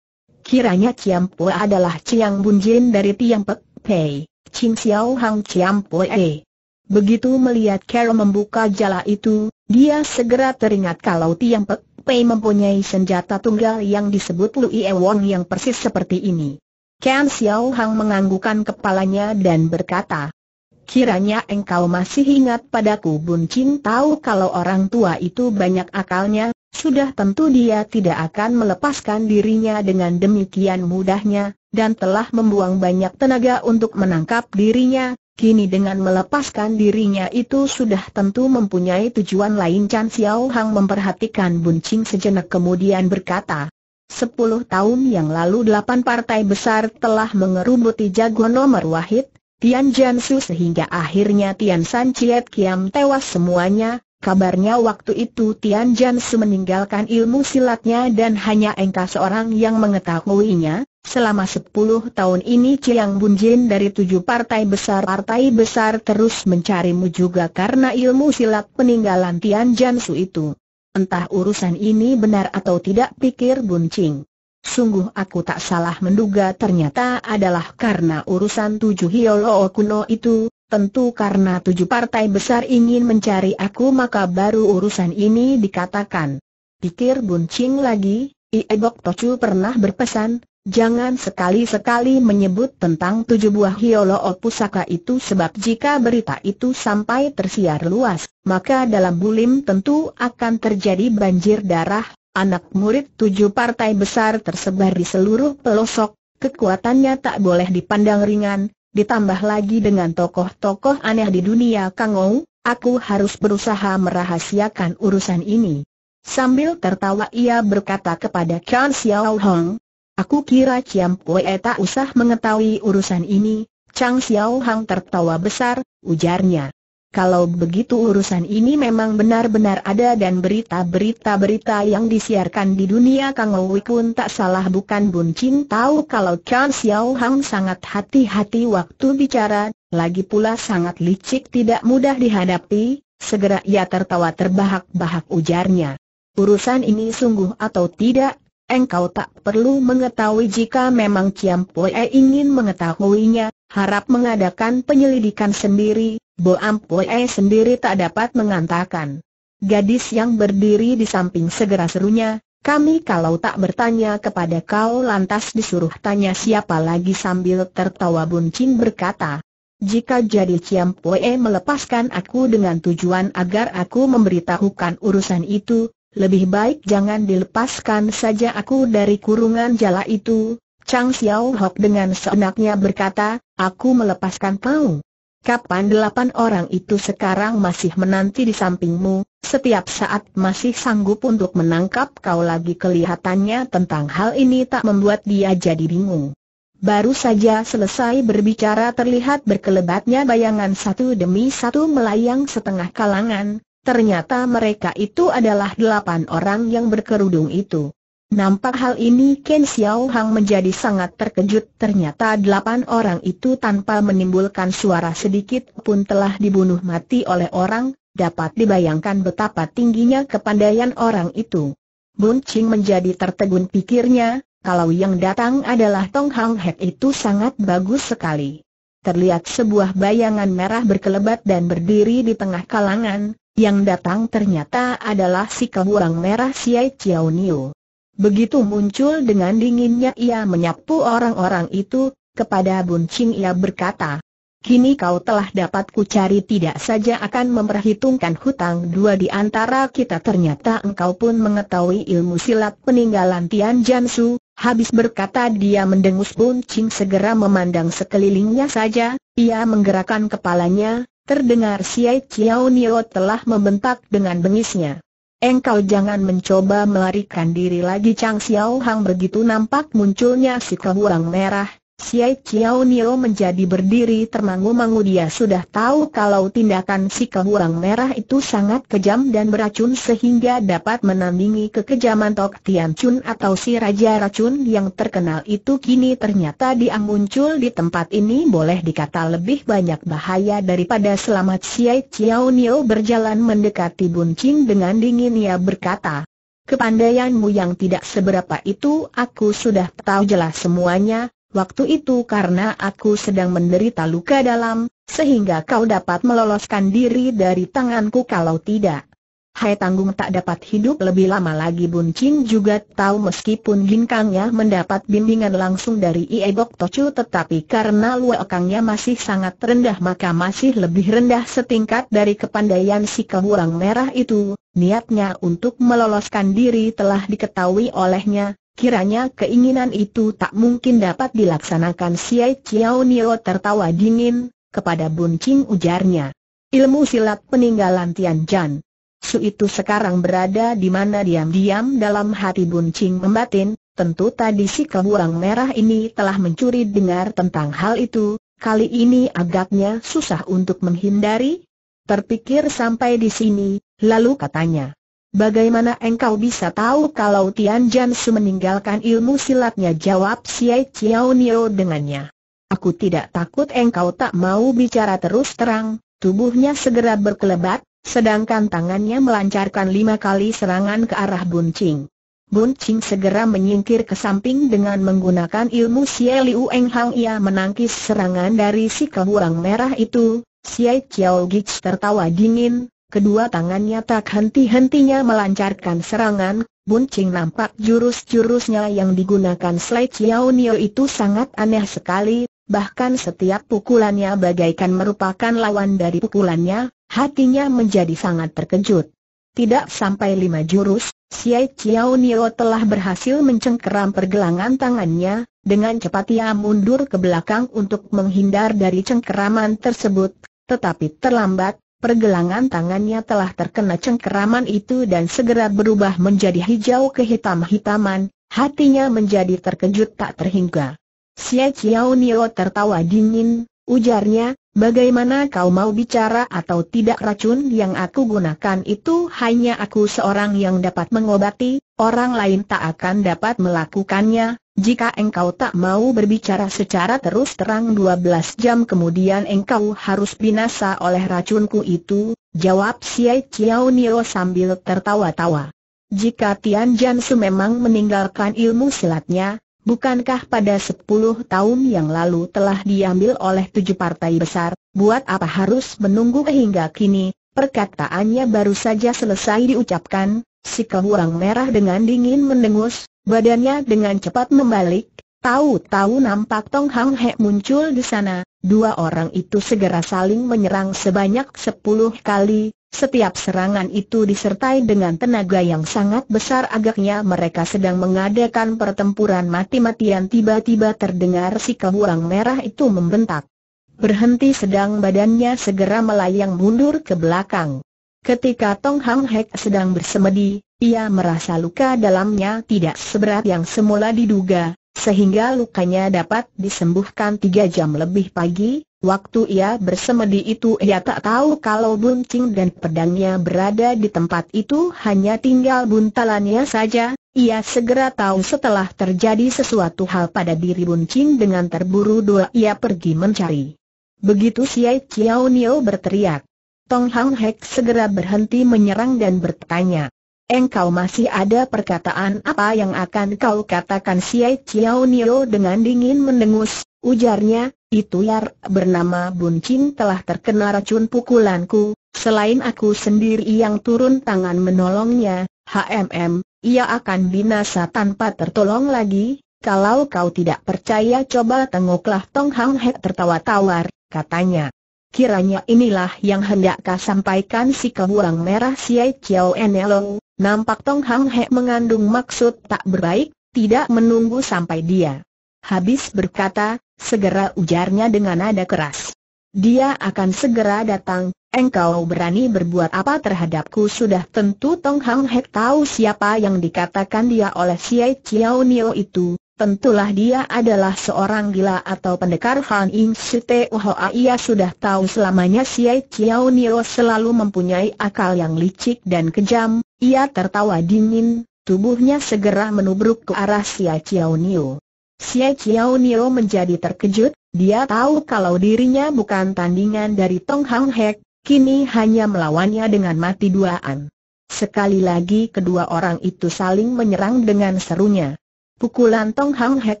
Kiranya Ciampo adalah Ciang Bunjin dari Tiang Pek Pei, Ching Xiao Hang Ciampo E. Begitu melihat Carol membuka jala itu, dia segera teringat kalau Tiang Pek Pei mempunyai senjata tunggal yang disebut Ie Wong yang persis seperti ini. Ken Xiao Hang menganggukkan kepalanya dan berkata, Kiranya engkau masih ingat padaku Bun Chin tahu kalau orang tua itu banyak akalnya, sudah tentu dia tidak akan melepaskan dirinya dengan demikian mudahnya, dan telah membuang banyak tenaga untuk menangkap dirinya, Kini dengan melepaskan dirinya itu sudah tentu mempunyai tujuan lain Chan Xiao Hang memperhatikan Buncing sejenak kemudian berkata, Sepuluh tahun yang lalu delapan partai besar telah mengerubuti jago nomor wahid, Tian Jansu sehingga akhirnya Tian San Chiet Kiam tewas semuanya, Kabarnya waktu itu Tian Jansu meninggalkan ilmu silatnya dan hanya engkau seorang yang mengetahuinya. Selama 10 tahun ini Chiang Bunjin dari tujuh partai besar partai besar terus mencarimu juga karena ilmu silat peninggalan Tian Jansu itu. Entah urusan ini benar atau tidak pikir Buncing. Sungguh aku tak salah menduga ternyata adalah karena urusan tujuh Hiolo kuno itu, Tentu karena tujuh partai besar ingin mencari aku maka baru urusan ini dikatakan. Pikir buncing lagi, Iebok Tocu pernah berpesan, jangan sekali-sekali menyebut tentang tujuh buah hiolo pusaka itu sebab jika berita itu sampai tersiar luas, maka dalam bulim tentu akan terjadi banjir darah, anak murid tujuh partai besar tersebar di seluruh pelosok, kekuatannya tak boleh dipandang ringan, ditambah lagi dengan tokoh-tokoh aneh di dunia Kangou, aku harus berusaha merahasiakan urusan ini. Sambil tertawa ia berkata kepada Chan Xiao Hong, Aku kira Ciam Pue tak usah mengetahui urusan ini, Chang Xiao Hong tertawa besar, ujarnya. Kalau begitu urusan ini memang benar-benar ada dan berita-berita-berita yang disiarkan di dunia Kang Owi pun tak salah bukan Bun tahu kalau Chan Xiao Hang sangat hati-hati waktu bicara, lagi pula sangat licik tidak mudah dihadapi, segera ia tertawa terbahak-bahak ujarnya. Urusan ini sungguh atau tidak, Engkau tak perlu mengetahui jika memang Ciam ingin mengetahuinya, harap mengadakan penyelidikan sendiri, Bo Poe sendiri tak dapat mengatakan. Gadis yang berdiri di samping segera serunya, kami kalau tak bertanya kepada kau lantas disuruh tanya siapa lagi sambil tertawa buncin berkata. Jika jadi Ciam Poe melepaskan aku dengan tujuan agar aku memberitahukan urusan itu, lebih baik jangan dilepaskan saja aku dari kurungan jala itu. Chang Xiao Hok dengan seenaknya berkata, aku melepaskan kau. Kapan delapan orang itu sekarang masih menanti di sampingmu, setiap saat masih sanggup untuk menangkap kau lagi kelihatannya tentang hal ini tak membuat dia jadi bingung. Baru saja selesai berbicara terlihat berkelebatnya bayangan satu demi satu melayang setengah kalangan, ternyata mereka itu adalah delapan orang yang berkerudung itu. Nampak hal ini Ken Xiao Hang menjadi sangat terkejut ternyata delapan orang itu tanpa menimbulkan suara sedikit pun telah dibunuh mati oleh orang, dapat dibayangkan betapa tingginya kepandaian orang itu. Bun Ching menjadi tertegun pikirnya, kalau yang datang adalah Tong Hang Hek itu sangat bagus sekali. Terlihat sebuah bayangan merah berkelebat dan berdiri di tengah kalangan, yang datang ternyata adalah si kebuang merah Siai Chiao Niu. Begitu muncul dengan dinginnya ia menyapu orang-orang itu, kepada Buncing ia berkata, Kini kau telah dapat kucari tidak saja akan memperhitungkan hutang dua di antara kita ternyata engkau pun mengetahui ilmu silat peninggalan Tian Jansu. Habis berkata dia mendengus Buncing segera memandang sekelilingnya saja, ia menggerakkan kepalanya, terdengar Siai Chiao Nio telah membentak dengan bengisnya. Engkau jangan mencoba melarikan diri lagi Chang Xiao Hang begitu nampak munculnya si kebuang merah, Xie Chiao Nio menjadi berdiri termangu-mangu dia sudah tahu kalau tindakan si kehuang merah itu sangat kejam dan beracun sehingga dapat menandingi kekejaman Tok Tian Chun atau si Raja Racun yang terkenal itu kini ternyata dia muncul di tempat ini boleh dikata lebih banyak bahaya daripada selamat Xie Chiao Nio berjalan mendekati Bun Qing dengan dingin ia berkata. Kepandaianmu yang tidak seberapa itu aku sudah tahu jelas semuanya, Waktu itu karena aku sedang menderita luka dalam, sehingga kau dapat meloloskan diri dari tanganku kalau tidak. Hai Tanggung tak dapat hidup lebih lama lagi Bun Chin juga tahu meskipun ginkangnya mendapat bimbingan langsung dari Ie Bok Tocu tetapi karena Luokangnya masih sangat rendah maka masih lebih rendah setingkat dari kepandaian si kehurang merah itu, niatnya untuk meloloskan diri telah diketahui olehnya, Kiranya keinginan itu tak mungkin dapat dilaksanakan Siai Chiao Nio tertawa dingin, kepada Bun Ching ujarnya. Ilmu silat peninggalan Tian Jan. Su itu sekarang berada di mana diam-diam dalam hati Bun Ching membatin, tentu tadi si kebuang merah ini telah mencuri dengar tentang hal itu, kali ini agaknya susah untuk menghindari. Terpikir sampai di sini, lalu katanya. Bagaimana engkau bisa tahu kalau Tian Jansu meninggalkan ilmu silatnya? Jawab Siai Chiao Nio dengannya. Aku tidak takut engkau tak mau bicara terus terang, tubuhnya segera berkelebat, sedangkan tangannya melancarkan lima kali serangan ke arah Bun Qing. Bun Qing segera menyingkir ke samping dengan menggunakan ilmu Siai Liu Eng Hang ia menangkis serangan dari si kehurang merah itu, Siai Chiao Gich tertawa dingin, kedua tangannya tak henti-hentinya melancarkan serangan, Buncing nampak jurus-jurusnya yang digunakan Slai Chiao Nio itu sangat aneh sekali, bahkan setiap pukulannya bagaikan merupakan lawan dari pukulannya, hatinya menjadi sangat terkejut. Tidak sampai lima jurus, Siai Chiao Nio telah berhasil mencengkeram pergelangan tangannya, dengan cepat ia mundur ke belakang untuk menghindar dari cengkeraman tersebut, tetapi terlambat, Pergelangan tangannya telah terkena cengkeraman itu dan segera berubah menjadi hijau kehitam-hitaman, hatinya menjadi terkejut tak terhingga. Xie Chiao Nio tertawa dingin, ujarnya, bagaimana kau mau bicara atau tidak racun yang aku gunakan itu hanya aku seorang yang dapat mengobati, orang lain tak akan dapat melakukannya, jika engkau tak mau berbicara secara terus terang 12 jam kemudian engkau harus binasa oleh racunku itu, jawab Siai Chiao Nio sambil tertawa-tawa. Jika Tian Su memang meninggalkan ilmu silatnya, bukankah pada 10 tahun yang lalu telah diambil oleh tujuh partai besar, buat apa harus menunggu hingga kini, perkataannya baru saja selesai diucapkan, si kehuang merah dengan dingin mendengus, Badannya dengan cepat membalik, tahu-tahu nampak Tong Hang He muncul di sana. Dua orang itu segera saling menyerang sebanyak sepuluh kali, setiap serangan itu disertai dengan tenaga yang sangat besar agaknya mereka sedang mengadakan pertempuran mati-matian tiba-tiba terdengar si kehuang merah itu membentak. Berhenti sedang badannya segera melayang mundur ke belakang. Ketika Tong Hang Hek sedang bersemedi, ia merasa luka dalamnya tidak seberat yang semula diduga, sehingga lukanya dapat disembuhkan tiga jam lebih pagi. Waktu ia bersemedi itu ia tak tahu kalau buncing dan pedangnya berada di tempat itu hanya tinggal buntalannya saja. Ia segera tahu setelah terjadi sesuatu hal pada diri buncing dengan terburu-buru ia pergi mencari. Begitu Siai Chiao Nio berteriak, Tong Hang Hek segera berhenti menyerang dan bertanya. Engkau masih ada perkataan apa yang akan kau katakan Siai Chiao Nio dengan dingin mendengus, ujarnya, itu Yar bernama Bun Ching telah terkena racun pukulanku, selain aku sendiri yang turun tangan menolongnya, HMM, ia akan binasa tanpa tertolong lagi, kalau kau tidak percaya coba tengoklah Tong Hang Hek tertawa tawar, katanya. Kiranya inilah yang hendak kau sampaikan si kewurang merah Siai Chiao Enelong, nampak Tong Hang He mengandung maksud tak berbaik, tidak menunggu sampai dia. Habis berkata, segera ujarnya dengan nada keras. Dia akan segera datang, engkau berani berbuat apa terhadapku sudah tentu Tong Hang Hek tahu siapa yang dikatakan dia oleh Siai Chiao Nio itu, Tentulah dia adalah seorang gila atau pendekar Han Si oh, Hoa Ia sudah tahu selamanya Si Chiao Nio selalu mempunyai akal yang licik dan kejam Ia tertawa dingin, tubuhnya segera menubruk ke arah Si Chiao Nio Si Chiao Nio menjadi terkejut, dia tahu kalau dirinya bukan tandingan dari Tong Hang Hek Kini hanya melawannya dengan mati duaan Sekali lagi kedua orang itu saling menyerang dengan serunya Pukulan Tong Hang Hek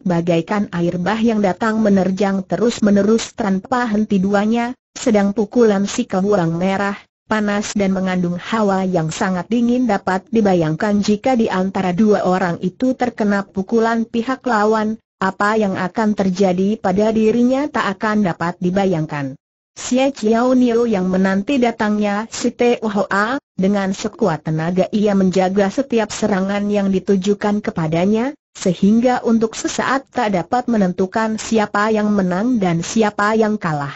bagaikan air bah yang datang menerjang terus-menerus tanpa henti duanya, sedang pukulan si orang merah, panas dan mengandung hawa yang sangat dingin dapat dibayangkan jika di antara dua orang itu terkena pukulan pihak lawan, apa yang akan terjadi pada dirinya tak akan dapat dibayangkan. Xie Chiao Niu yang menanti datangnya si Teo Hoa, dengan sekuat tenaga ia menjaga setiap serangan yang ditujukan kepadanya, sehingga untuk sesaat tak dapat menentukan siapa yang menang dan siapa yang kalah.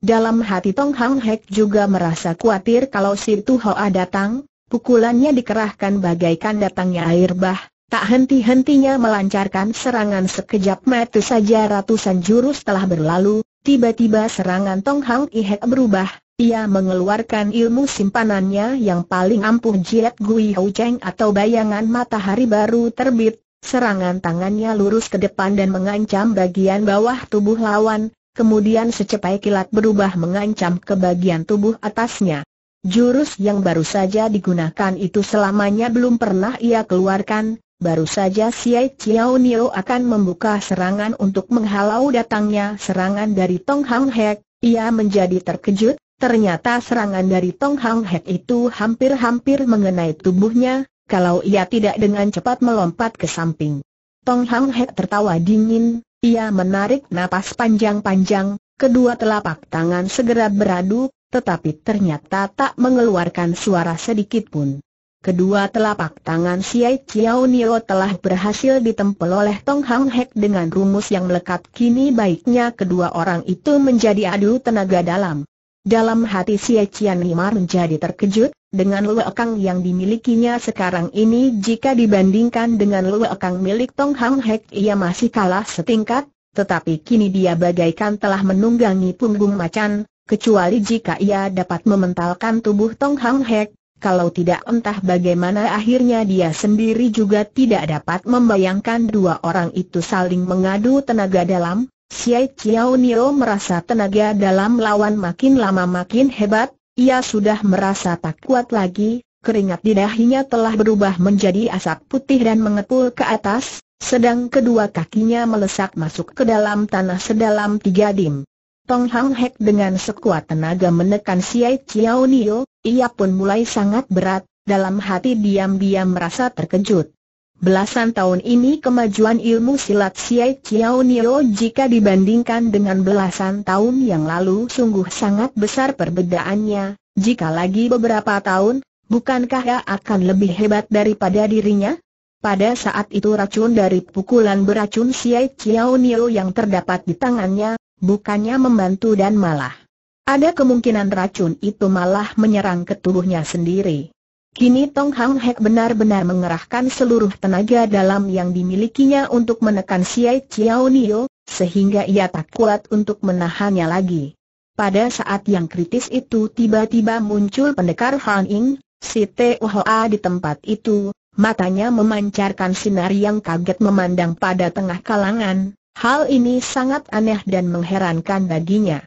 Dalam hati Tong Hang Hek juga merasa khawatir kalau si Hoa datang, pukulannya dikerahkan bagaikan datangnya air bah, tak henti-hentinya melancarkan serangan sekejap mata saja ratusan jurus telah berlalu, tiba-tiba serangan Tong Hang Hek berubah, ia mengeluarkan ilmu simpanannya yang paling ampuh jilat Gui Hou Cheng atau bayangan matahari baru terbit, Serangan tangannya lurus ke depan dan mengancam bagian bawah tubuh lawan, kemudian secepat kilat berubah mengancam ke bagian tubuh atasnya. Jurus yang baru saja digunakan itu selamanya belum pernah ia keluarkan, baru saja Siai Chiao Nio akan membuka serangan untuk menghalau datangnya serangan dari Tong Hang Hek, ia menjadi terkejut, ternyata serangan dari Tong Hang Hek itu hampir-hampir mengenai tubuhnya, kalau ia tidak dengan cepat melompat ke samping. Tong Hang He tertawa dingin, ia menarik napas panjang-panjang, kedua telapak tangan segera beradu, tetapi ternyata tak mengeluarkan suara sedikit pun. Kedua telapak tangan Siai Chiao Nio telah berhasil ditempel oleh Tong Hang Hek dengan rumus yang melekat kini baiknya kedua orang itu menjadi adu tenaga dalam. Dalam hati Siai Chian Nio menjadi terkejut, dengan luekang yang dimilikinya sekarang ini jika dibandingkan dengan luekang milik Tong Hang Hek ia masih kalah setingkat, tetapi kini dia bagaikan telah menunggangi punggung macan, kecuali jika ia dapat mementalkan tubuh Tong Hang Hek, kalau tidak entah bagaimana akhirnya dia sendiri juga tidak dapat membayangkan dua orang itu saling mengadu tenaga dalam, Siai Chiao Nio merasa tenaga dalam lawan makin lama makin hebat, ia sudah merasa tak kuat lagi, keringat di dahinya telah berubah menjadi asap putih dan mengepul ke atas, sedang kedua kakinya melesak masuk ke dalam tanah sedalam tiga dim. Tong Hang Hek dengan sekuat tenaga menekan Siai Chiao Nio, ia pun mulai sangat berat, dalam hati diam-diam merasa terkejut. Belasan tahun ini kemajuan ilmu silat Siai Chiao Nio jika dibandingkan dengan belasan tahun yang lalu sungguh sangat besar perbedaannya, jika lagi beberapa tahun, bukankah ia akan lebih hebat daripada dirinya? Pada saat itu racun dari pukulan beracun Siai Chiao Nio yang terdapat di tangannya, bukannya membantu dan malah. Ada kemungkinan racun itu malah menyerang ke sendiri. Kini Tong Hang Hek benar-benar mengerahkan seluruh tenaga dalam yang dimilikinya untuk menekan Siai Chiao Nio, sehingga ia tak kuat untuk menahannya lagi. Pada saat yang kritis itu tiba-tiba muncul pendekar Han Ying, si Hoa di tempat itu, matanya memancarkan sinar yang kaget memandang pada tengah kalangan, hal ini sangat aneh dan mengherankan baginya.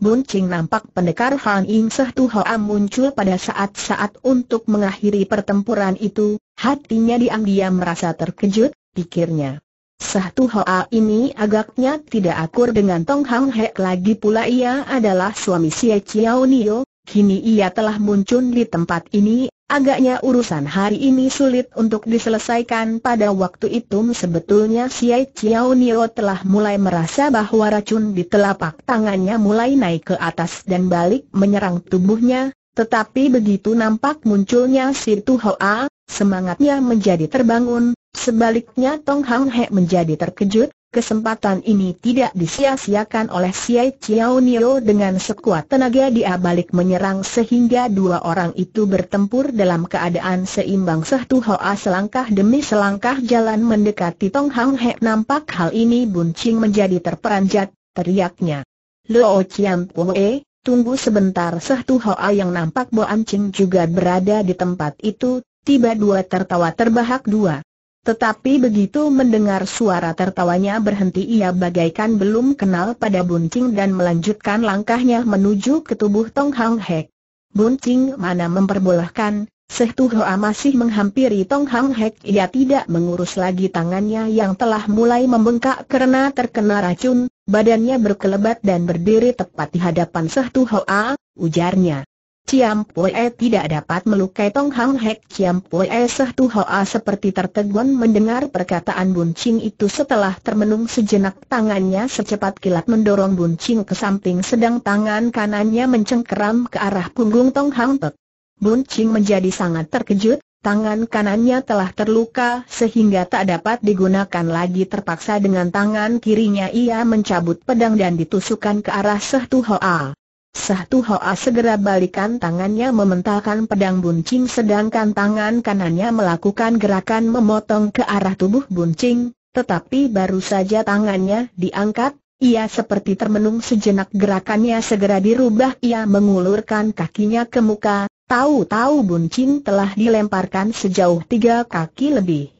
Buncing nampak pendekar Han Ying Seh Tu Hoa muncul pada saat-saat untuk mengakhiri pertempuran itu, hatinya diam-diam merasa terkejut, pikirnya. Seh Tu Hoa ini agaknya tidak akur dengan Tong Hang Hek lagi pula ia adalah suami Xie Chiao Nio, kini ia telah muncul di tempat ini, Agaknya urusan hari ini sulit untuk diselesaikan pada waktu itu sebetulnya Cia Chiao Nio telah mulai merasa bahwa racun di telapak tangannya mulai naik ke atas dan balik menyerang tubuhnya, tetapi begitu nampak munculnya si Tu Hoa, semangatnya menjadi terbangun, sebaliknya Tong Hang He menjadi terkejut, Kesempatan ini tidak disia-siakan oleh Siai Chiao Nio dengan sekuat tenaga dia balik menyerang sehingga dua orang itu bertempur dalam keadaan seimbang satu hoa selangkah demi selangkah jalan mendekati Tong Hang He nampak hal ini buncing menjadi terperanjat, teriaknya. Luo Chiam Pue, tunggu sebentar satu hoa yang nampak Boan Ching juga berada di tempat itu, tiba dua tertawa terbahak dua. Tetapi begitu mendengar suara tertawanya berhenti ia bagaikan belum kenal pada Buncing dan melanjutkan langkahnya menuju ke tubuh Tong Hang Hek. Buncing mana memperbolehkan, Seh Hoa masih menghampiri Tong Hang Hek ia tidak mengurus lagi tangannya yang telah mulai membengkak karena terkena racun, badannya berkelebat dan berdiri tepat di hadapan Seh Hoa, ujarnya. Ciam Po'e tidak dapat melukai Tong Hang Hek Ciam Po'e sehtu hoa seperti tertegun mendengar perkataan Bun Ching itu setelah termenung sejenak tangannya secepat kilat mendorong Bun Ching ke samping sedang tangan kanannya mencengkeram ke arah punggung Tong Hang Pek. Bun Ching menjadi sangat terkejut, tangan kanannya telah terluka sehingga tak dapat digunakan lagi terpaksa dengan tangan kirinya ia mencabut pedang dan ditusukkan ke arah Sehtu Hoa. Sahtu Hoa segera balikan tangannya mementalkan pedang buncing sedangkan tangan kanannya melakukan gerakan memotong ke arah tubuh buncing, tetapi baru saja tangannya diangkat, ia seperti termenung sejenak gerakannya segera dirubah ia mengulurkan kakinya ke muka, tahu-tahu buncing telah dilemparkan sejauh tiga kaki lebih.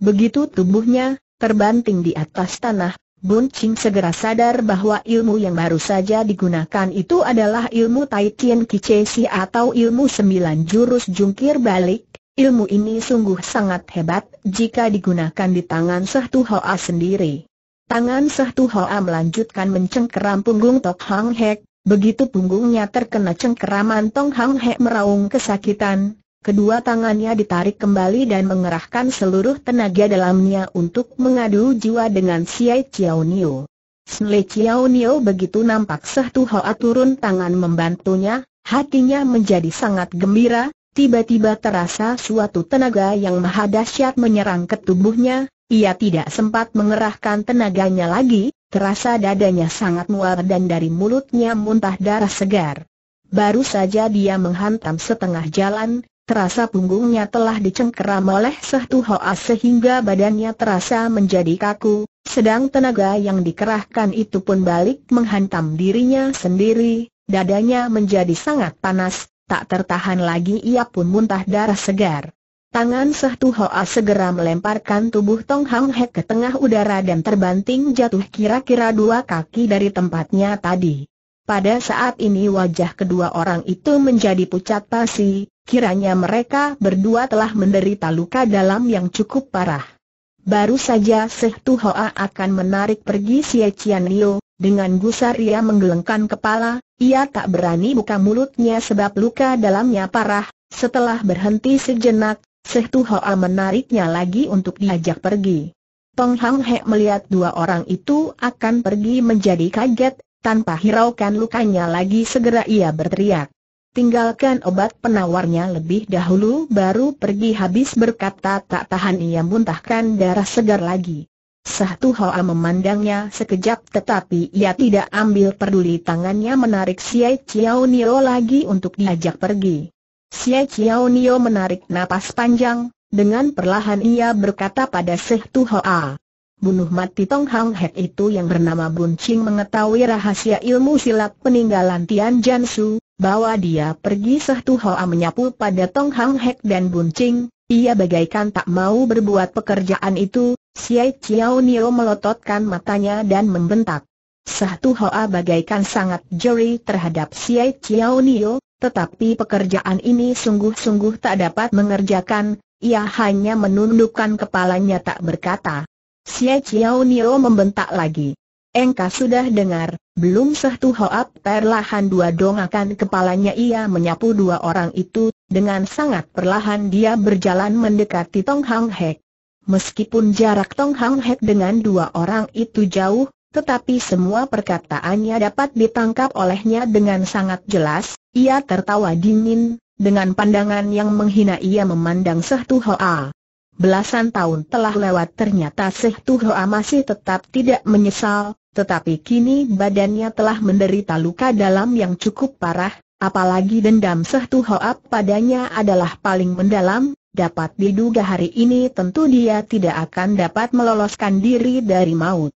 Begitu tubuhnya terbanting di atas tanah, Bun Ching segera sadar bahwa ilmu yang baru saja digunakan itu adalah ilmu Tai Tien Si atau ilmu sembilan jurus jungkir balik. Ilmu ini sungguh sangat hebat jika digunakan di tangan Sehtu Hoa sendiri. Tangan Sehtu Hoa melanjutkan mencengkeram punggung Tok Hang Hek, begitu punggungnya terkena cengkeraman Tong Hang Hek meraung kesakitan, Kedua tangannya ditarik kembali dan mengerahkan seluruh tenaga dalamnya untuk mengadu jiwa dengan Siai Chiao Niu. Sle Chiao Niu begitu nampak Sehtu Hoa turun tangan membantunya, hatinya menjadi sangat gembira, tiba-tiba terasa suatu tenaga yang maha dahsyat menyerang ke tubuhnya, ia tidak sempat mengerahkan tenaganya lagi, terasa dadanya sangat mual dan dari mulutnya muntah darah segar. Baru saja dia menghantam setengah jalan, terasa punggungnya telah dicengkeram oleh satu Hoa sehingga badannya terasa menjadi kaku, sedang tenaga yang dikerahkan itu pun balik menghantam dirinya sendiri, dadanya menjadi sangat panas, tak tertahan lagi ia pun muntah darah segar. Tangan Sehtu Hoa segera melemparkan tubuh Tong Hang Hek ke tengah udara dan terbanting jatuh kira-kira dua kaki dari tempatnya tadi. Pada saat ini wajah kedua orang itu menjadi pucat pasi, Kiranya mereka berdua telah menderita luka dalam yang cukup parah. Baru saja Seh Tuhoa akan menarik pergi Xie Qian Liu, dengan gusar ia menggelengkan kepala, ia tak berani buka mulutnya sebab luka dalamnya parah, setelah berhenti sejenak, Seh Tuhoa menariknya lagi untuk diajak pergi. Tong Hang He melihat dua orang itu akan pergi menjadi kaget, tanpa hiraukan lukanya lagi segera ia berteriak. Tinggalkan obat penawarnya lebih dahulu baru pergi habis berkata tak tahan ia muntahkan darah segar lagi. Satu Hoa memandangnya sekejap tetapi ia tidak ambil peduli tangannya menarik Siai Chiao Nio lagi untuk diajak pergi. Siai Chiao Nio menarik napas panjang, dengan perlahan ia berkata pada Sehtu Hoa bunuh mati Tong Hang Hek itu yang bernama Bun Ching mengetahui rahasia ilmu silat peninggalan Tian Su, bahwa dia pergi sehtu hoa menyapu pada Tong Hang Hek dan Bun Ching, ia bagaikan tak mau berbuat pekerjaan itu, Siai Chiao Nio melototkan matanya dan membentak. Sehtu hoa bagaikan sangat jeri terhadap Siai Chiao Nio, tetapi pekerjaan ini sungguh-sungguh tak dapat mengerjakan, ia hanya menundukkan kepalanya tak berkata. Xie Chiao Nio membentak lagi. Engkau sudah dengar, belum satu hoap perlahan dua dongakan kepalanya ia menyapu dua orang itu, dengan sangat perlahan dia berjalan mendekati Tong Hang Hek. Meskipun jarak Tong Hang Hek dengan dua orang itu jauh, tetapi semua perkataannya dapat ditangkap olehnya dengan sangat jelas, ia tertawa dingin, dengan pandangan yang menghina ia memandang Sehtu Hoa. Belasan tahun telah lewat ternyata Seh Tuhoa masih tetap tidak menyesal, tetapi kini badannya telah menderita luka dalam yang cukup parah, apalagi dendam Seh Tuhoa padanya adalah paling mendalam, dapat diduga hari ini tentu dia tidak akan dapat meloloskan diri dari maut.